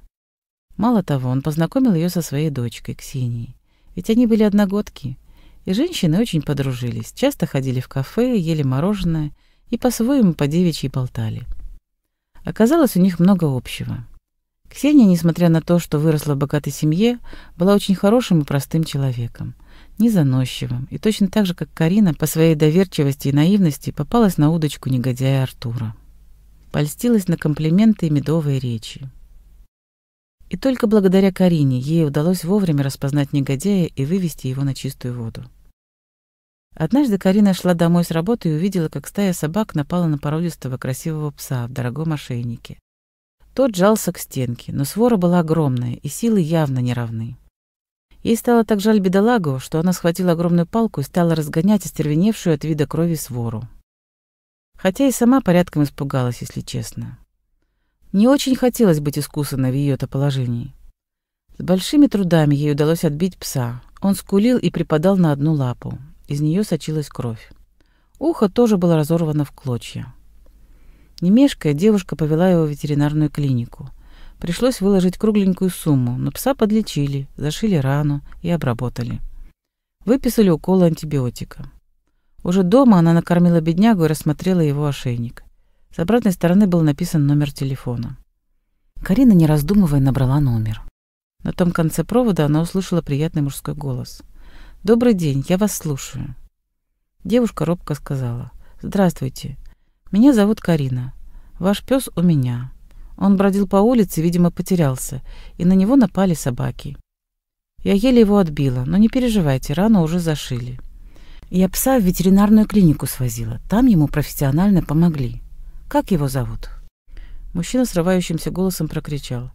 Мало того, он познакомил ее со своей дочкой, Ксенией. Ведь они были одногодки, и женщины очень подружились, часто ходили в кафе, ели мороженое и по-своему по девичьи болтали. Оказалось, у них много общего. Ксения, несмотря на то, что выросла в богатой семье, была очень хорошим и простым человеком, незаносчивым, и точно так же, как Карина, по своей доверчивости и наивности попалась на удочку негодяя Артура польстилась на комплименты и медовые речи. И только благодаря Карине ей удалось вовремя распознать негодяя и вывести его на чистую воду. Однажды Карина шла домой с работы и увидела, как стая собак напала на породистого красивого пса в дорогом ошейнике. Тот жался к стенке, но свора была огромная, и силы явно не равны. Ей стало так жаль бедолагу, что она схватила огромную палку и стала разгонять остервеневшую от вида крови свору. Хотя и сама порядком испугалась, если честно. Не очень хотелось быть искусанной в ее-то положении. С большими трудами ей удалось отбить пса. Он скулил и припадал на одну лапу. Из нее сочилась кровь. Ухо тоже было разорвано в клочья. Немешкая девушка повела его в ветеринарную клинику. Пришлось выложить кругленькую сумму, но пса подлечили, зашили рану и обработали. Выписали уколы антибиотика. Уже дома она накормила беднягу и рассмотрела его ошейник. С обратной стороны был написан номер телефона. Карина, не раздумывая, набрала номер. На том конце провода она услышала приятный мужской голос. «Добрый день, я вас слушаю». Девушка робко сказала. «Здравствуйте. Меня зовут Карина. Ваш пес у меня. Он бродил по улице, видимо, потерялся, и на него напали собаки. Я еле его отбила, но не переживайте, рану уже зашили». Я пса в ветеринарную клинику свозила. Там ему профессионально помогли. Как его зовут?» Мужчина срывающимся голосом прокричал.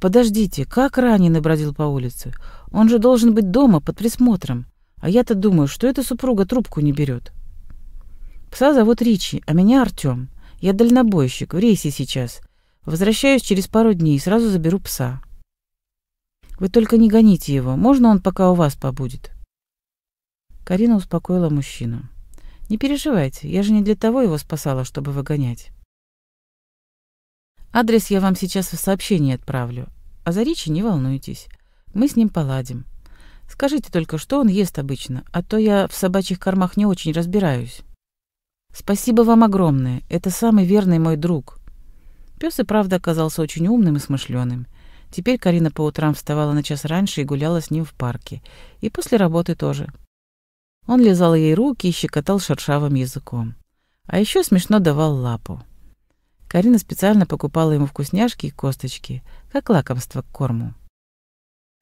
«Подождите, как раненый бродил по улице? Он же должен быть дома, под присмотром. А я-то думаю, что эта супруга трубку не берет. Пса зовут Ричи, а меня Артем. Я дальнобойщик, в рейсе сейчас. Возвращаюсь через пару дней и сразу заберу пса. Вы только не гоните его. Можно он пока у вас побудет?» Карина успокоила мужчину. «Не переживайте, я же не для того его спасала, чтобы выгонять». «Адрес я вам сейчас в сообщении отправлю. А за Ричи не волнуйтесь. Мы с ним поладим. Скажите только, что он ест обычно, а то я в собачьих кормах не очень разбираюсь». «Спасибо вам огромное. Это самый верный мой друг». Пес и правда оказался очень умным и смышленым. Теперь Карина по утрам вставала на час раньше и гуляла с ним в парке. И после работы тоже. Он лизал ей руки и щекотал шершавым языком. А еще смешно давал лапу. Карина специально покупала ему вкусняшки и косточки, как лакомство к корму.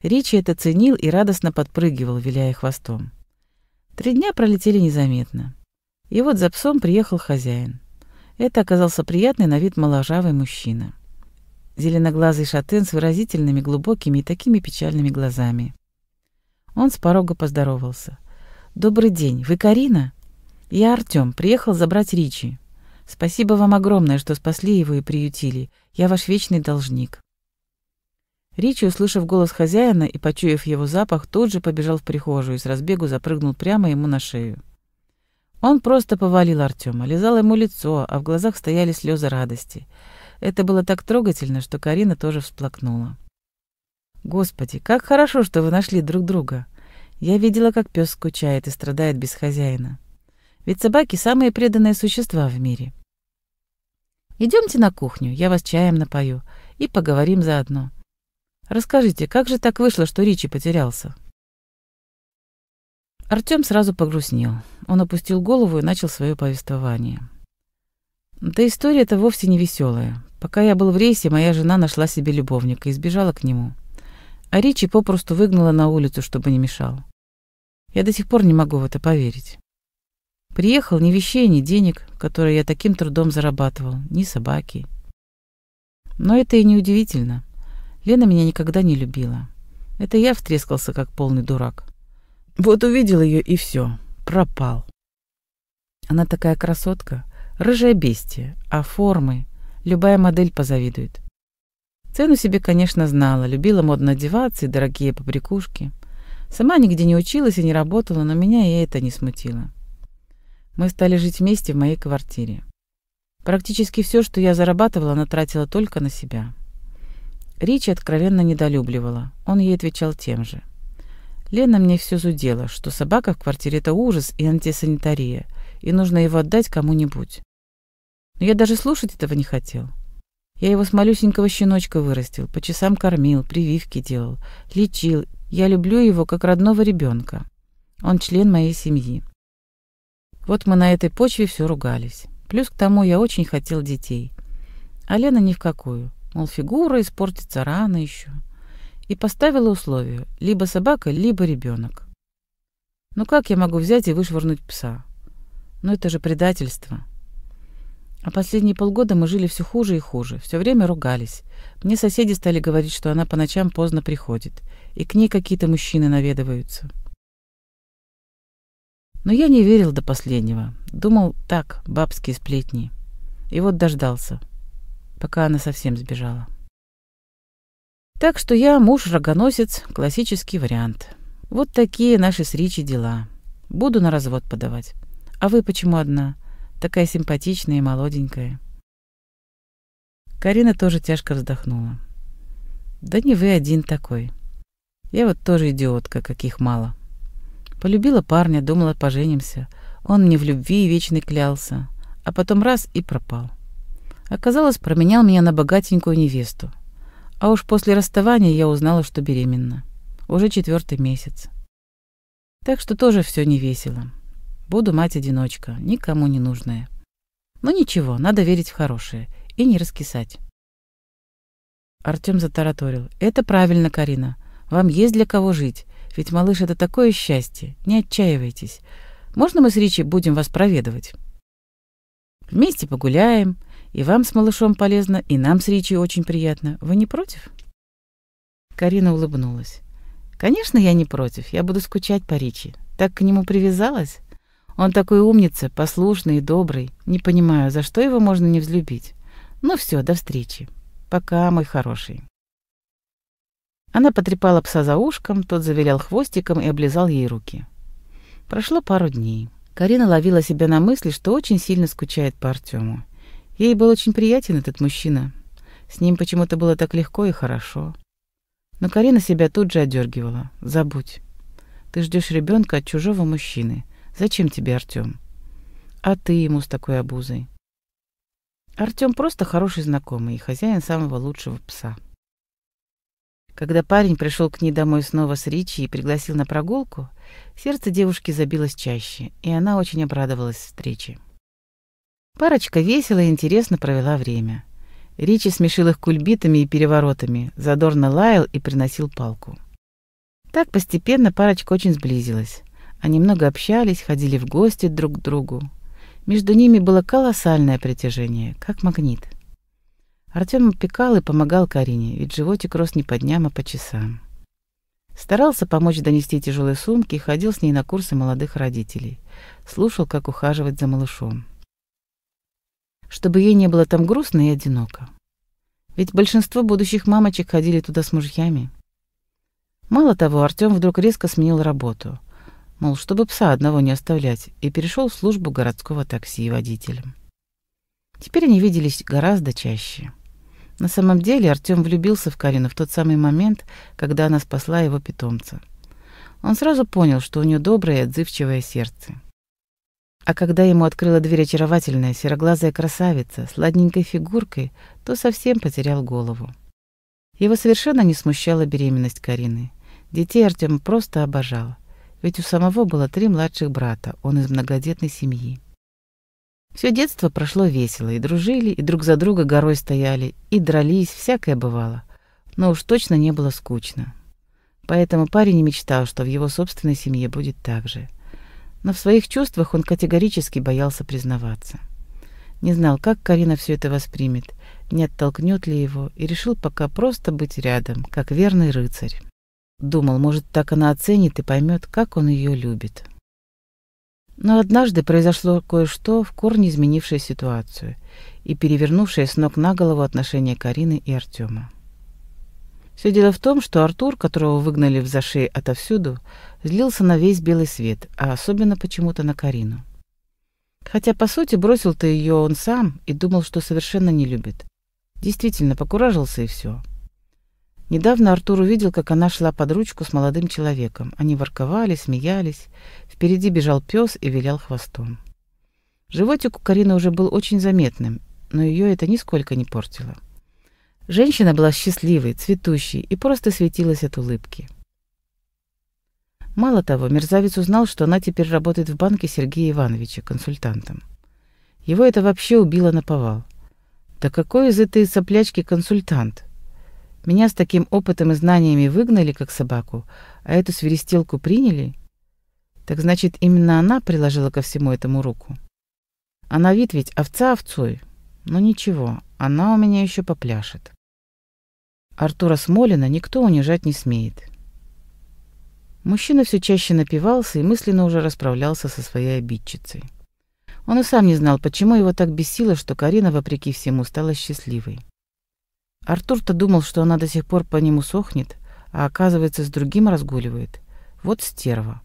Ричи это ценил и радостно подпрыгивал, виляя хвостом. Три дня пролетели незаметно. И вот за псом приехал хозяин. Это оказался приятный на вид моложавый мужчина. Зеленоглазый шатен с выразительными, глубокими и такими печальными глазами. Он с порога поздоровался. «Добрый день. Вы Карина?» «Я Артём. Приехал забрать Ричи. Спасибо вам огромное, что спасли его и приютили. Я ваш вечный должник». Ричи, услышав голос хозяина и почуяв его запах, тут же побежал в прихожую и с разбегу запрыгнул прямо ему на шею. Он просто повалил Артема, лизал ему лицо, а в глазах стояли слезы радости. Это было так трогательно, что Карина тоже всплакнула. «Господи, как хорошо, что вы нашли друг друга. Я видела, как пес скучает и страдает без хозяина. Ведь собаки — самые преданные существа в мире. Идемте на кухню, я вас чаем напою, и поговорим заодно. Расскажите, как же так вышло, что Ричи потерялся?» Артём сразу погрустнел. Он опустил голову и начал свое повествование. «Да история-то вовсе не веселая. Пока я был в рейсе, моя жена нашла себе любовника и сбежала к нему. А Ричи попросту выгнала на улицу, чтобы не мешал. Я до сих пор не могу в это поверить. Приехал ни вещей, ни денег, которые я таким трудом зарабатывал, ни собаки. Но это и не удивительно. Лена меня никогда не любила. Это я втрескался, как полный дурак. Вот увидел ее и все. Пропал. Она такая красотка, рыжая бестия, а формы любая модель позавидует. Цену себе, конечно, знала, любила модно одеваться и дорогие побрякушки. Сама нигде не училась и не работала, но меня и это не смутило. Мы стали жить вместе в моей квартире. Практически все, что я зарабатывала, она тратила только на себя. Ричи откровенно недолюбливала. Он ей отвечал тем же. Лена мне все зудела, что собака в квартире — это ужас и антисанитария, и нужно его отдать кому-нибудь. Но я даже слушать этого не хотел. Я его с малюсенького щеночка вырастил, по часам кормил, прививки делал, лечил я люблю его как родного ребенка. Он член моей семьи. Вот мы на этой почве все ругались. Плюс к тому я очень хотел детей. А Лена ни в какую. Мол, фигура испортится рано еще. И поставила условие. Либо собака, либо ребенок. Ну как я могу взять и вышвырнуть пса? Ну это же предательство. А последние полгода мы жили все хуже и хуже. Все время ругались. Мне соседи стали говорить, что она по ночам поздно приходит и к ней какие-то мужчины наведываются. Но я не верил до последнего. Думал, так, бабские сплетни. И вот дождался, пока она совсем сбежала. Так что я муж-рогоносец, классический вариант. Вот такие наши с Ричи дела. Буду на развод подавать. А вы почему одна? Такая симпатичная и молоденькая. Карина тоже тяжко вздохнула. Да не вы один такой. Я вот тоже идиотка, каких мало. Полюбила парня, думала, поженимся. Он мне в любви вечный клялся. А потом раз и пропал. Оказалось, променял меня на богатенькую невесту. А уж после расставания я узнала, что беременна. Уже четвертый месяц. Так что тоже все не весело. Буду мать-одиночка, никому не нужная. Но ничего, надо верить в хорошее и не раскисать. Артем затараторил. «Это правильно, Карина. Вам есть для кого жить. Ведь, малыш, это такое счастье. Не отчаивайтесь. Можно мы с Ричи будем вас проведывать? Вместе погуляем. И вам с малышом полезно, и нам с Ричи очень приятно. Вы не против?» Карина улыбнулась. «Конечно, я не против. Я буду скучать по Ричи. Так к нему привязалась. Он такой умница, послушный и добрый. Не понимаю, за что его можно не взлюбить. Ну все, до встречи. Пока, мой хороший». Она потрепала пса за ушком, тот завилял хвостиком и облизал ей руки. Прошло пару дней. Карина ловила себя на мысли, что очень сильно скучает по Артему. Ей был очень приятен этот мужчина. С ним почему-то было так легко и хорошо. Но Карина себя тут же одергивала. «Забудь. Ты ждешь ребенка от чужого мужчины. Зачем тебе Артем? А ты ему с такой обузой?» Артем просто хороший знакомый и хозяин самого лучшего пса. Когда парень пришел к ней домой снова с Ричи и пригласил на прогулку, сердце девушки забилось чаще, и она очень обрадовалась встрече. Парочка весело и интересно провела время. Ричи смешил их кульбитами и переворотами, задорно лаял и приносил палку. Так постепенно парочка очень сблизилась. Они много общались, ходили в гости друг к другу. Между ними было колоссальное притяжение, как магнит. Артём опекал и помогал Карине, ведь животик рос не по дням, а по часам. Старался помочь донести тяжелые сумки и ходил с ней на курсы молодых родителей. Слушал, как ухаживать за малышом. Чтобы ей не было там грустно и одиноко. Ведь большинство будущих мамочек ходили туда с мужьями. Мало того, Артём вдруг резко сменил работу. Мол, чтобы пса одного не оставлять, и перешел в службу городского такси водителем. Теперь они виделись гораздо чаще. На самом деле Артем влюбился в Карину в тот самый момент, когда она спасла его питомца. Он сразу понял, что у нее доброе и отзывчивое сердце. А когда ему открыла дверь очаровательная сероглазая красавица с ладненькой фигуркой, то совсем потерял голову. Его совершенно не смущала беременность Карины. Детей Артем просто обожал, ведь у самого было три младших брата, он из многодетной семьи. Все детство прошло весело, и дружили, и друг за друга горой стояли, и дрались, всякое бывало. Но уж точно не было скучно. Поэтому парень не мечтал, что в его собственной семье будет так же. Но в своих чувствах он категорически боялся признаваться. Не знал, как Карина все это воспримет, не оттолкнет ли его, и решил пока просто быть рядом, как верный рыцарь. Думал, может, так она оценит и поймет, как он ее любит. Но однажды произошло кое-что, в корне изменившее ситуацию и перевернувшее с ног на голову отношения Карины и Артема. Все дело в том, что Артур, которого выгнали в заши отовсюду, злился на весь белый свет, а особенно почему-то на Карину. Хотя, по сути, бросил-то ее он сам и думал, что совершенно не любит. Действительно, покуражился и все. Недавно Артур увидел, как она шла под ручку с молодым человеком. Они ворковали, смеялись. Впереди бежал пес и вилял хвостом. Животик у Карины уже был очень заметным, но ее это нисколько не портило. Женщина была счастливой, цветущей и просто светилась от улыбки. Мало того, мерзавец узнал, что она теперь работает в банке Сергея Ивановича, консультантом. Его это вообще убило на повал. Да какой из этой соплячки консультант? Меня с таким опытом и знаниями выгнали, как собаку, а эту свиристелку приняли? Так значит, именно она приложила ко всему этому руку. Она а вид ведь овца овцой. Но ничего, она у меня еще попляшет. Артура Смолина никто унижать не смеет. Мужчина все чаще напивался и мысленно уже расправлялся со своей обидчицей. Он и сам не знал, почему его так бесило, что Карина, вопреки всему, стала счастливой. Артур-то думал, что она до сих пор по нему сохнет, а оказывается, с другим разгуливает. Вот стерва.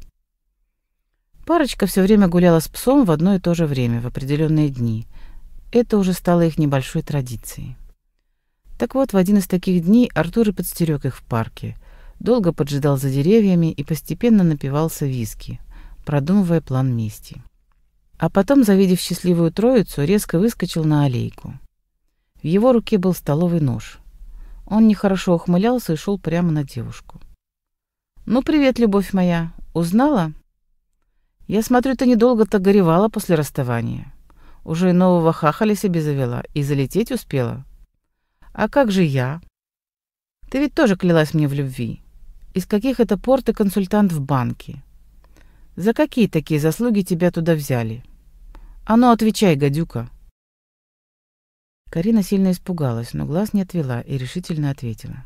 Парочка все время гуляла с псом в одно и то же время, в определенные дни. Это уже стало их небольшой традицией. Так вот, в один из таких дней Артур и подстерег их в парке. Долго поджидал за деревьями и постепенно напивался виски, продумывая план мести. А потом, завидев счастливую троицу, резко выскочил на аллейку. В его руке был столовый нож. Он нехорошо ухмылялся и шел прямо на девушку. «Ну, привет, любовь моя. Узнала?» «Я смотрю, ты недолго-то горевала после расставания. Уже и нового хахаля себе завела и залететь успела. А как же я? Ты ведь тоже клялась мне в любви. Из каких это пор ты консультант в банке? За какие такие заслуги тебя туда взяли? А ну, отвечай, гадюка!» Карина сильно испугалась, но глаз не отвела и решительно ответила.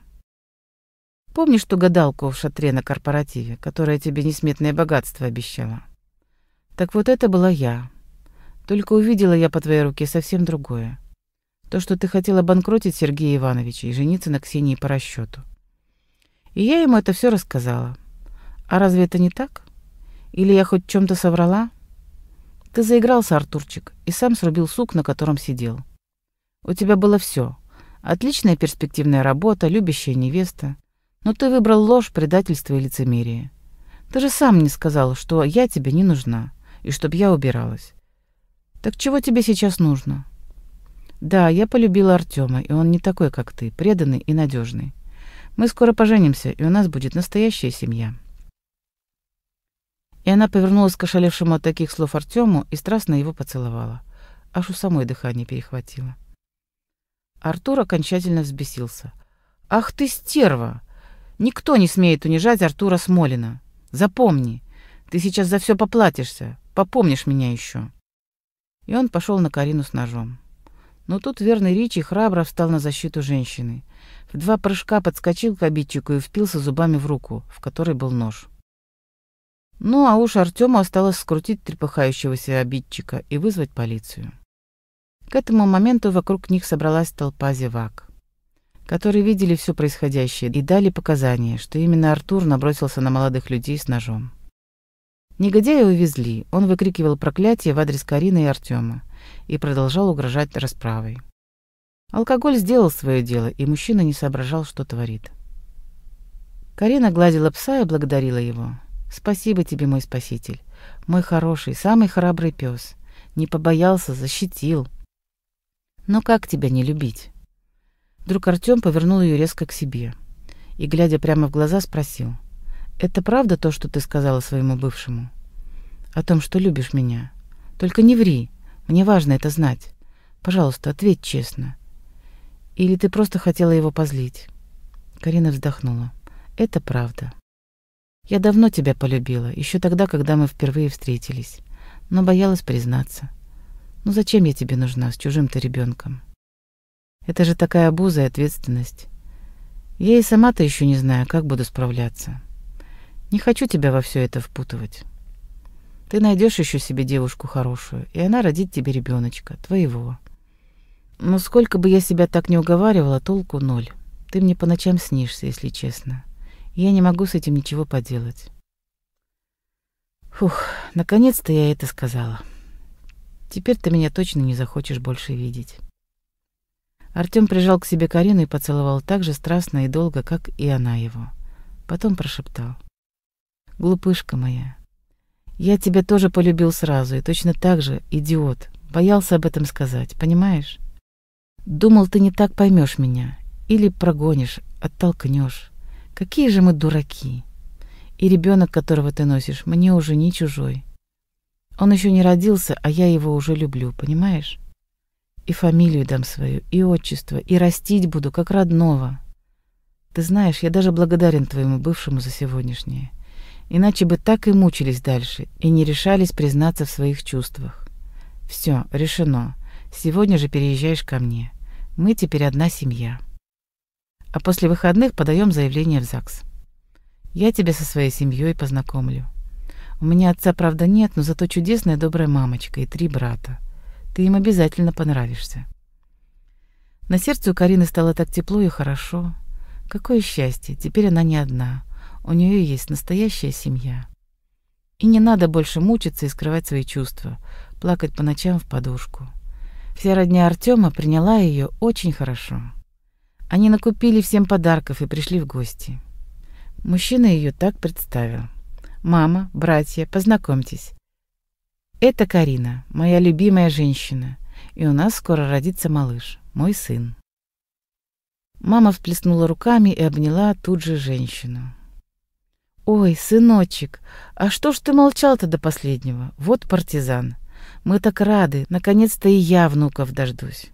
«Помнишь ту гадалку в шатре на корпоративе, которая тебе несметное богатство обещала? Так вот это была я. Только увидела я по твоей руке совсем другое. То, что ты хотела банкротить Сергея Ивановича и жениться на Ксении по расчету. И я ему это все рассказала. А разве это не так? Или я хоть чем-то соврала? Ты заигрался, Артурчик, и сам срубил сук, на котором сидел». У тебя было все: Отличная перспективная работа, любящая невеста. Но ты выбрал ложь, предательство и лицемерие. Ты же сам мне сказал, что я тебе не нужна, и чтоб я убиралась. Так чего тебе сейчас нужно? Да, я полюбила Артема, и он не такой, как ты, преданный и надежный. Мы скоро поженимся, и у нас будет настоящая семья. И она повернулась к ошалевшему от таких слов Артему и страстно его поцеловала. Аж у самой дыхание перехватило. Артур окончательно взбесился. «Ах ты, стерва! Никто не смеет унижать Артура Смолина. Запомни, ты сейчас за все поплатишься. Попомнишь меня еще». И он пошел на Карину с ножом. Но тут верный Ричи храбро встал на защиту женщины. В два прыжка подскочил к обидчику и впился зубами в руку, в которой был нож. Ну а уж Артему осталось скрутить трепыхающегося обидчика и вызвать полицию. К этому моменту вокруг них собралась толпа зевак, которые видели все происходящее и дали показания, что именно Артур набросился на молодых людей с ножом. Негодяя увезли, он выкрикивал проклятие в адрес Карины и Артема и продолжал угрожать расправой. Алкоголь сделал свое дело, и мужчина не соображал, что творит. Карина гладила пса и благодарила его. «Спасибо тебе, мой спаситель, мой хороший, самый храбрый пес. Не побоялся, защитил, но как тебя не любить? Вдруг Артем повернул ее резко к себе и, глядя прямо в глаза, спросил. «Это правда то, что ты сказала своему бывшему? О том, что любишь меня? Только не ври. Мне важно это знать. Пожалуйста, ответь честно. Или ты просто хотела его позлить?» Карина вздохнула. «Это правда. Я давно тебя полюбила, еще тогда, когда мы впервые встретились, но боялась признаться». Ну зачем я тебе нужна с чужим-то ребенком? Это же такая обуза и ответственность. Я и сама-то еще не знаю, как буду справляться. Не хочу тебя во все это впутывать. Ты найдешь еще себе девушку хорошую, и она родит тебе ребеночка, твоего. Но сколько бы я себя так не уговаривала, толку ноль. Ты мне по ночам снишься, если честно. Я не могу с этим ничего поделать. Фух, наконец-то я это сказала. Теперь ты меня точно не захочешь больше видеть. Артём прижал к себе Карину и поцеловал так же страстно и долго, как и она его. Потом прошептал. «Глупышка моя, я тебя тоже полюбил сразу, и точно так же, идиот, боялся об этом сказать, понимаешь? Думал, ты не так поймешь меня, или прогонишь, оттолкнешь. Какие же мы дураки! И ребенок, которого ты носишь, мне уже не чужой. Он еще не родился, а я его уже люблю, понимаешь? И фамилию дам свою, и отчество, и растить буду, как родного. Ты знаешь, я даже благодарен твоему бывшему за сегодняшнее. Иначе бы так и мучились дальше, и не решались признаться в своих чувствах. Все, решено. Сегодня же переезжаешь ко мне. Мы теперь одна семья. А после выходных подаем заявление в ЗАГС. Я тебя со своей семьей познакомлю. У меня отца, правда, нет, но зато чудесная добрая мамочка и три брата. Ты им обязательно понравишься. На сердце у Карины стало так тепло и хорошо. Какое счастье, теперь она не одна. У нее есть настоящая семья. И не надо больше мучиться и скрывать свои чувства, плакать по ночам в подушку. Вся родня Артема приняла ее очень хорошо. Они накупили всем подарков и пришли в гости. Мужчина ее так представил. Мама, братья, познакомьтесь. Это Карина, моя любимая женщина, и у нас скоро родится малыш, мой сын. Мама всплеснула руками и обняла тут же женщину. «Ой, сыночек, а что ж ты молчал-то до последнего? Вот партизан. Мы так рады, наконец-то и я внуков дождусь.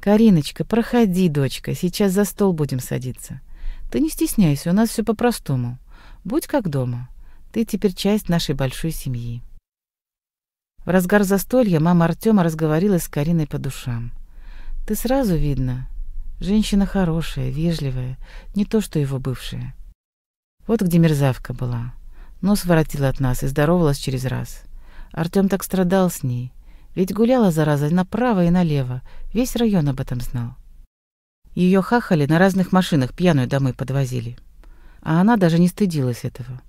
Кариночка, проходи, дочка, сейчас за стол будем садиться. Ты не стесняйся, у нас все по-простому. Будь как дома. Ты теперь часть нашей большой семьи. В разгар застолья мама Артема разговорилась с Кариной по душам. Ты сразу видно. Женщина хорошая, вежливая, не то что его бывшая. Вот где мерзавка была. Нос воротила от нас и здоровалась через раз. Артем так страдал с ней. Ведь гуляла, зараза, направо и налево. Весь район об этом знал. Ее хахали на разных машинах, пьяную домой подвозили. А она даже не стыдилась этого.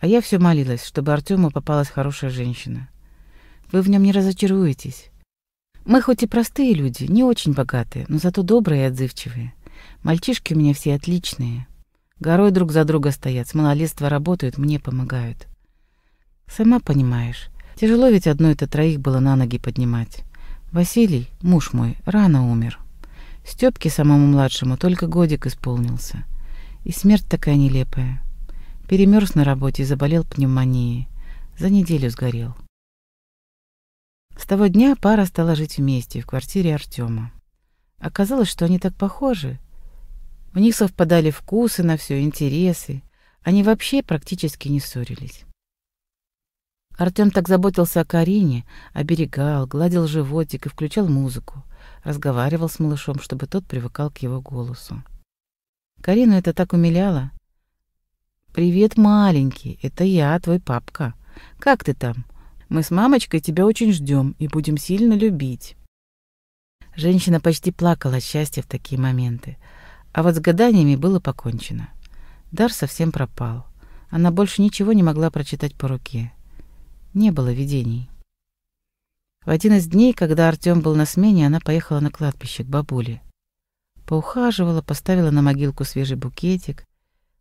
А я все молилась, чтобы Артему попалась хорошая женщина. Вы в нем не разочаруетесь. Мы хоть и простые люди, не очень богатые, но зато добрые и отзывчивые. Мальчишки у меня все отличные. Горой друг за друга стоят, с малолетства работают, мне помогают. Сама понимаешь, тяжело ведь одной это троих было на ноги поднимать. Василий, муж мой, рано умер. Стёпке, самому младшему, только годик исполнился. И смерть такая нелепая. Перемерз на работе и заболел пневмонией. За неделю сгорел. С того дня пара стала жить вместе в квартире Артема. Оказалось, что они так похожи. У них совпадали вкусы на все, интересы. Они вообще практически не ссорились. Артем так заботился о Карине, оберегал, гладил животик и включал музыку. Разговаривал с малышом, чтобы тот привыкал к его голосу. Карину это так умиляло, «Привет, маленький, это я, твой папка. Как ты там? Мы с мамочкой тебя очень ждем и будем сильно любить». Женщина почти плакала от счастья в такие моменты. А вот с гаданиями было покончено. Дар совсем пропал. Она больше ничего не могла прочитать по руке. Не было видений. В один из дней, когда Артём был на смене, она поехала на кладбище к бабуле. Поухаживала, поставила на могилку свежий букетик,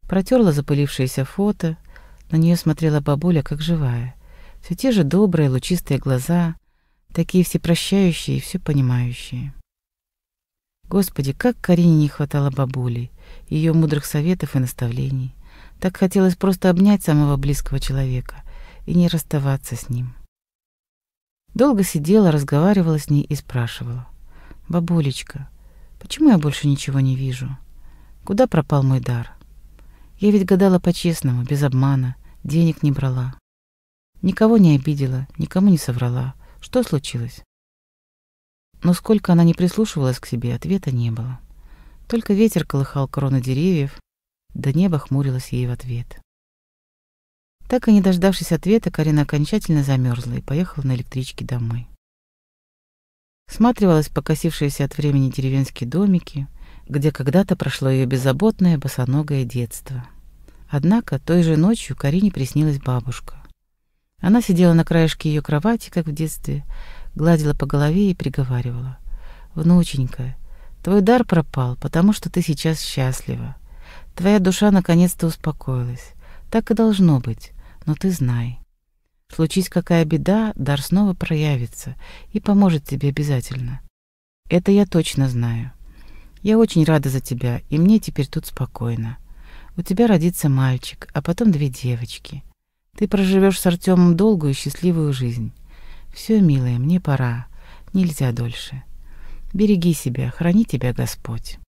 Протерла запылившееся фото. На нее смотрела бабуля, как живая. Все те же добрые, лучистые глаза, такие всепрощающие и все понимающие. Господи, как Карине не хватало бабули, ее мудрых советов и наставлений. Так хотелось просто обнять самого близкого человека и не расставаться с ним. Долго сидела, разговаривала с ней и спрашивала. «Бабулечка, почему я больше ничего не вижу? Куда пропал мой дар? Я ведь гадала по-честному, без обмана, денег не брала. Никого не обидела, никому не соврала. Что случилось? Но сколько она не прислушивалась к себе, ответа не было. Только ветер колыхал кроны деревьев, да небо хмурилось ей в ответ. Так и не дождавшись ответа, Карина окончательно замерзла и поехала на электричке домой. Сматривалась покосившиеся от времени деревенские домики, где когда-то прошло ее беззаботное босоногое детство — Однако той же ночью Карине приснилась бабушка. Она сидела на краешке ее кровати, как в детстве, гладила по голове и приговаривала. «Внученька, твой дар пропал, потому что ты сейчас счастлива. Твоя душа наконец-то успокоилась. Так и должно быть, но ты знай. Случись какая беда, дар снова проявится и поможет тебе обязательно. Это я точно знаю. Я очень рада за тебя, и мне теперь тут спокойно. У тебя родится мальчик, а потом две девочки. Ты проживешь с Артемом долгую и счастливую жизнь. Все, милая, мне пора. Нельзя дольше. Береги себя, храни тебя Господь.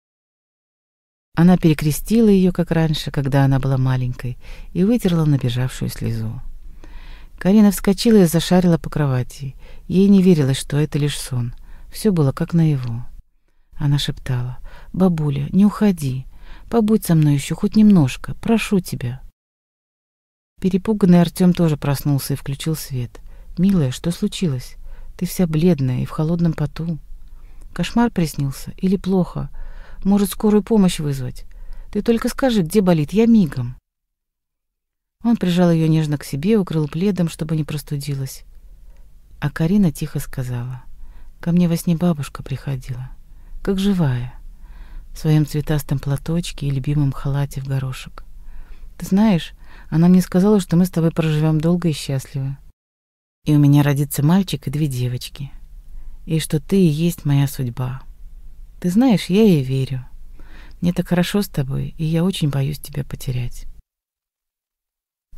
Она перекрестила ее, как раньше, когда она была маленькой, и вытерла набежавшую слезу. Карина вскочила и зашарила по кровати. Ей не верилось, что это лишь сон. Все было как на его. Она шептала. «Бабуля, не уходи. Побудь со мной еще хоть немножко, прошу тебя». Перепуганный Артем тоже проснулся и включил свет. «Милая, что случилось? Ты вся бледная и в холодном поту. Кошмар приснился? Или плохо? Может, скорую помощь вызвать? Ты только скажи, где болит, я мигом». Он прижал ее нежно к себе, укрыл пледом, чтобы не простудилась. А Карина тихо сказала. «Ко мне во сне бабушка приходила, как живая в своем цветастом платочке и любимом халате в горошек. «Ты знаешь, она мне сказала, что мы с тобой проживем долго и счастливо. И у меня родится мальчик и две девочки. И что ты и есть моя судьба. Ты знаешь, я ей верю. Мне так хорошо с тобой, и я очень боюсь тебя потерять».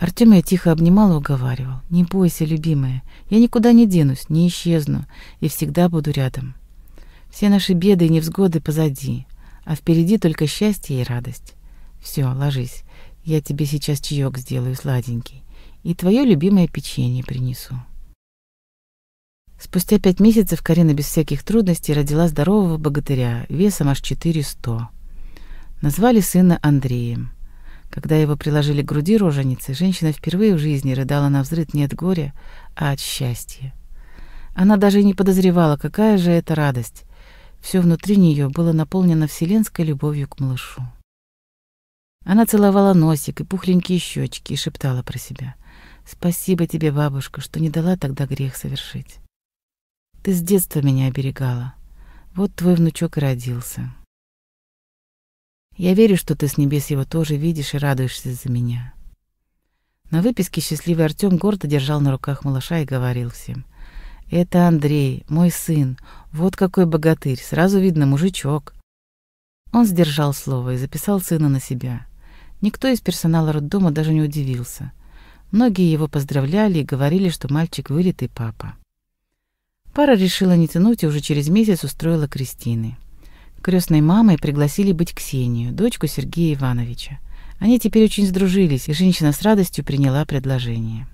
Артем я тихо обнимал и уговаривал. «Не бойся, любимая, я никуда не денусь, не исчезну и всегда буду рядом. Все наши беды и невзгоды позади, а впереди только счастье и радость. Все, ложись, я тебе сейчас чаек сделаю сладенький и твое любимое печенье принесу». Спустя пять месяцев Карина без всяких трудностей родила здорового богатыря, весом аж 400. Назвали сына Андреем. Когда его приложили к груди роженицы, женщина впервые в жизни рыдала на взрыд не от горя, а от счастья. Она даже не подозревала, какая же это радость все внутри нее было наполнено вселенской любовью к малышу. Она целовала носик и пухленькие щечки и шептала про себя. «Спасибо тебе, бабушка, что не дала тогда грех совершить. Ты с детства меня оберегала. Вот твой внучок и родился. Я верю, что ты с небес его тоже видишь и радуешься за меня». На выписке счастливый Артем гордо держал на руках малыша и говорил всем — это Андрей, мой сын. Вот какой богатырь, сразу видно мужичок. Он сдержал слово и записал сына на себя. Никто из персонала роддома даже не удивился. Многие его поздравляли и говорили, что мальчик вылитый папа. Пара решила не тянуть и уже через месяц устроила Кристины. Крестной мамой пригласили быть Ксению, дочку Сергея Ивановича. Они теперь очень сдружились, и женщина с радостью приняла предложение.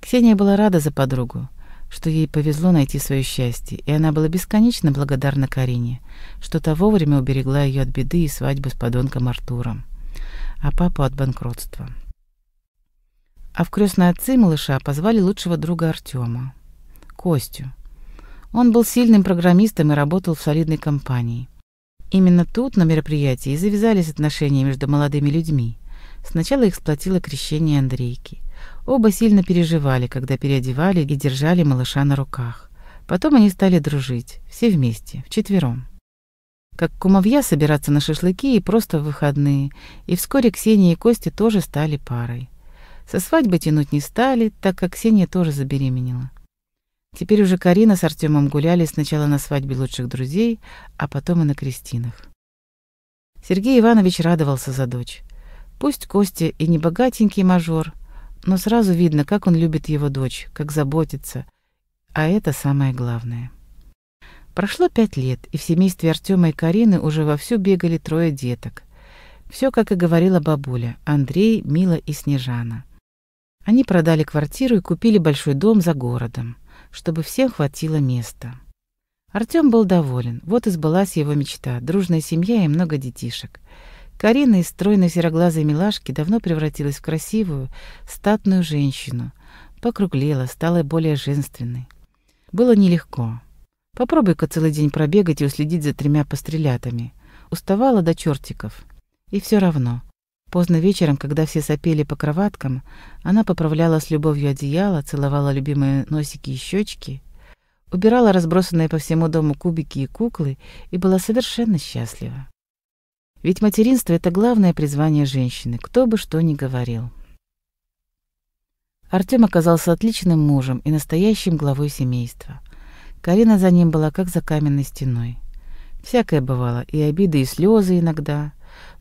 Ксения была рада за подругу что ей повезло найти свое счастье, и она была бесконечно благодарна Карине, что та вовремя уберегла ее от беды и свадьбы с подонком Артуром, а папу от банкротства. А в крестные отцы малыша позвали лучшего друга Артема, Костю. Он был сильным программистом и работал в солидной компании. Именно тут, на мероприятии, завязались отношения между молодыми людьми. Сначала их сплотило крещение Андрейки – Оба сильно переживали, когда переодевали и держали малыша на руках. Потом они стали дружить, все вместе, вчетвером. Как кумовья собираться на шашлыки и просто в выходные, и вскоре Ксения и Костя тоже стали парой. Со свадьбы тянуть не стали, так как Ксения тоже забеременела. Теперь уже Карина с Артемом гуляли сначала на свадьбе лучших друзей, а потом и на крестинах. Сергей Иванович радовался за дочь. Пусть Костя и не богатенький мажор, но сразу видно, как он любит его дочь, как заботится. А это самое главное. Прошло пять лет, и в семействе Артёма и Карины уже вовсю бегали трое деток. Все, как и говорила бабуля, Андрей, Мила и Снежана. Они продали квартиру и купили большой дом за городом, чтобы всем хватило места. Артём был доволен. Вот и сбылась его мечта. Дружная семья и много детишек. Карина из стройной сероглазой милашки давно превратилась в красивую, статную женщину. Покруглела, стала более женственной. Было нелегко. Попробуй-ка целый день пробегать и уследить за тремя пострелятами. Уставала до чертиков. И все равно. Поздно вечером, когда все сопели по кроваткам, она поправляла с любовью одеяло, целовала любимые носики и щечки, убирала разбросанные по всему дому кубики и куклы и была совершенно счастлива. Ведь материнство — это главное призвание женщины, кто бы что ни говорил. Артём оказался отличным мужем и настоящим главой семейства. Карина за ним была как за каменной стеной. Всякое бывало, и обиды, и слезы иногда.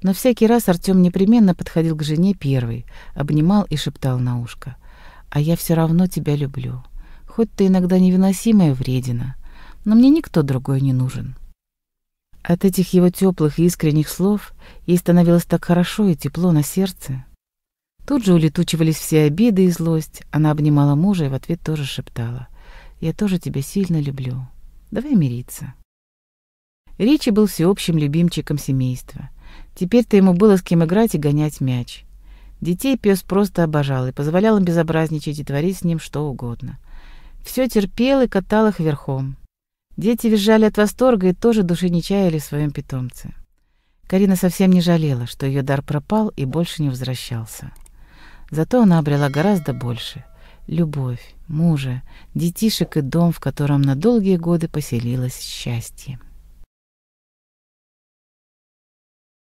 Но всякий раз Артём непременно подходил к жене первый, обнимал и шептал на ушко. «А я все равно тебя люблю. Хоть ты иногда невыносимая вредина, но мне никто другой не нужен». От этих его теплых и искренних слов ей становилось так хорошо и тепло на сердце. Тут же улетучивались все обиды и злость. Она обнимала мужа и в ответ тоже шептала. «Я тоже тебя сильно люблю. Давай мириться». Ричи был всеобщим любимчиком семейства. Теперь-то ему было с кем играть и гонять мяч. Детей пес просто обожал и позволял им безобразничать и творить с ним что угодно. Все терпел и катал их верхом. Дети визжали от восторга и тоже души не чаяли в своем питомце. Карина совсем не жалела, что ее дар пропал и больше не возвращался. Зато она обрела гораздо больше — любовь, мужа, детишек и дом, в котором на долгие годы поселилось счастье.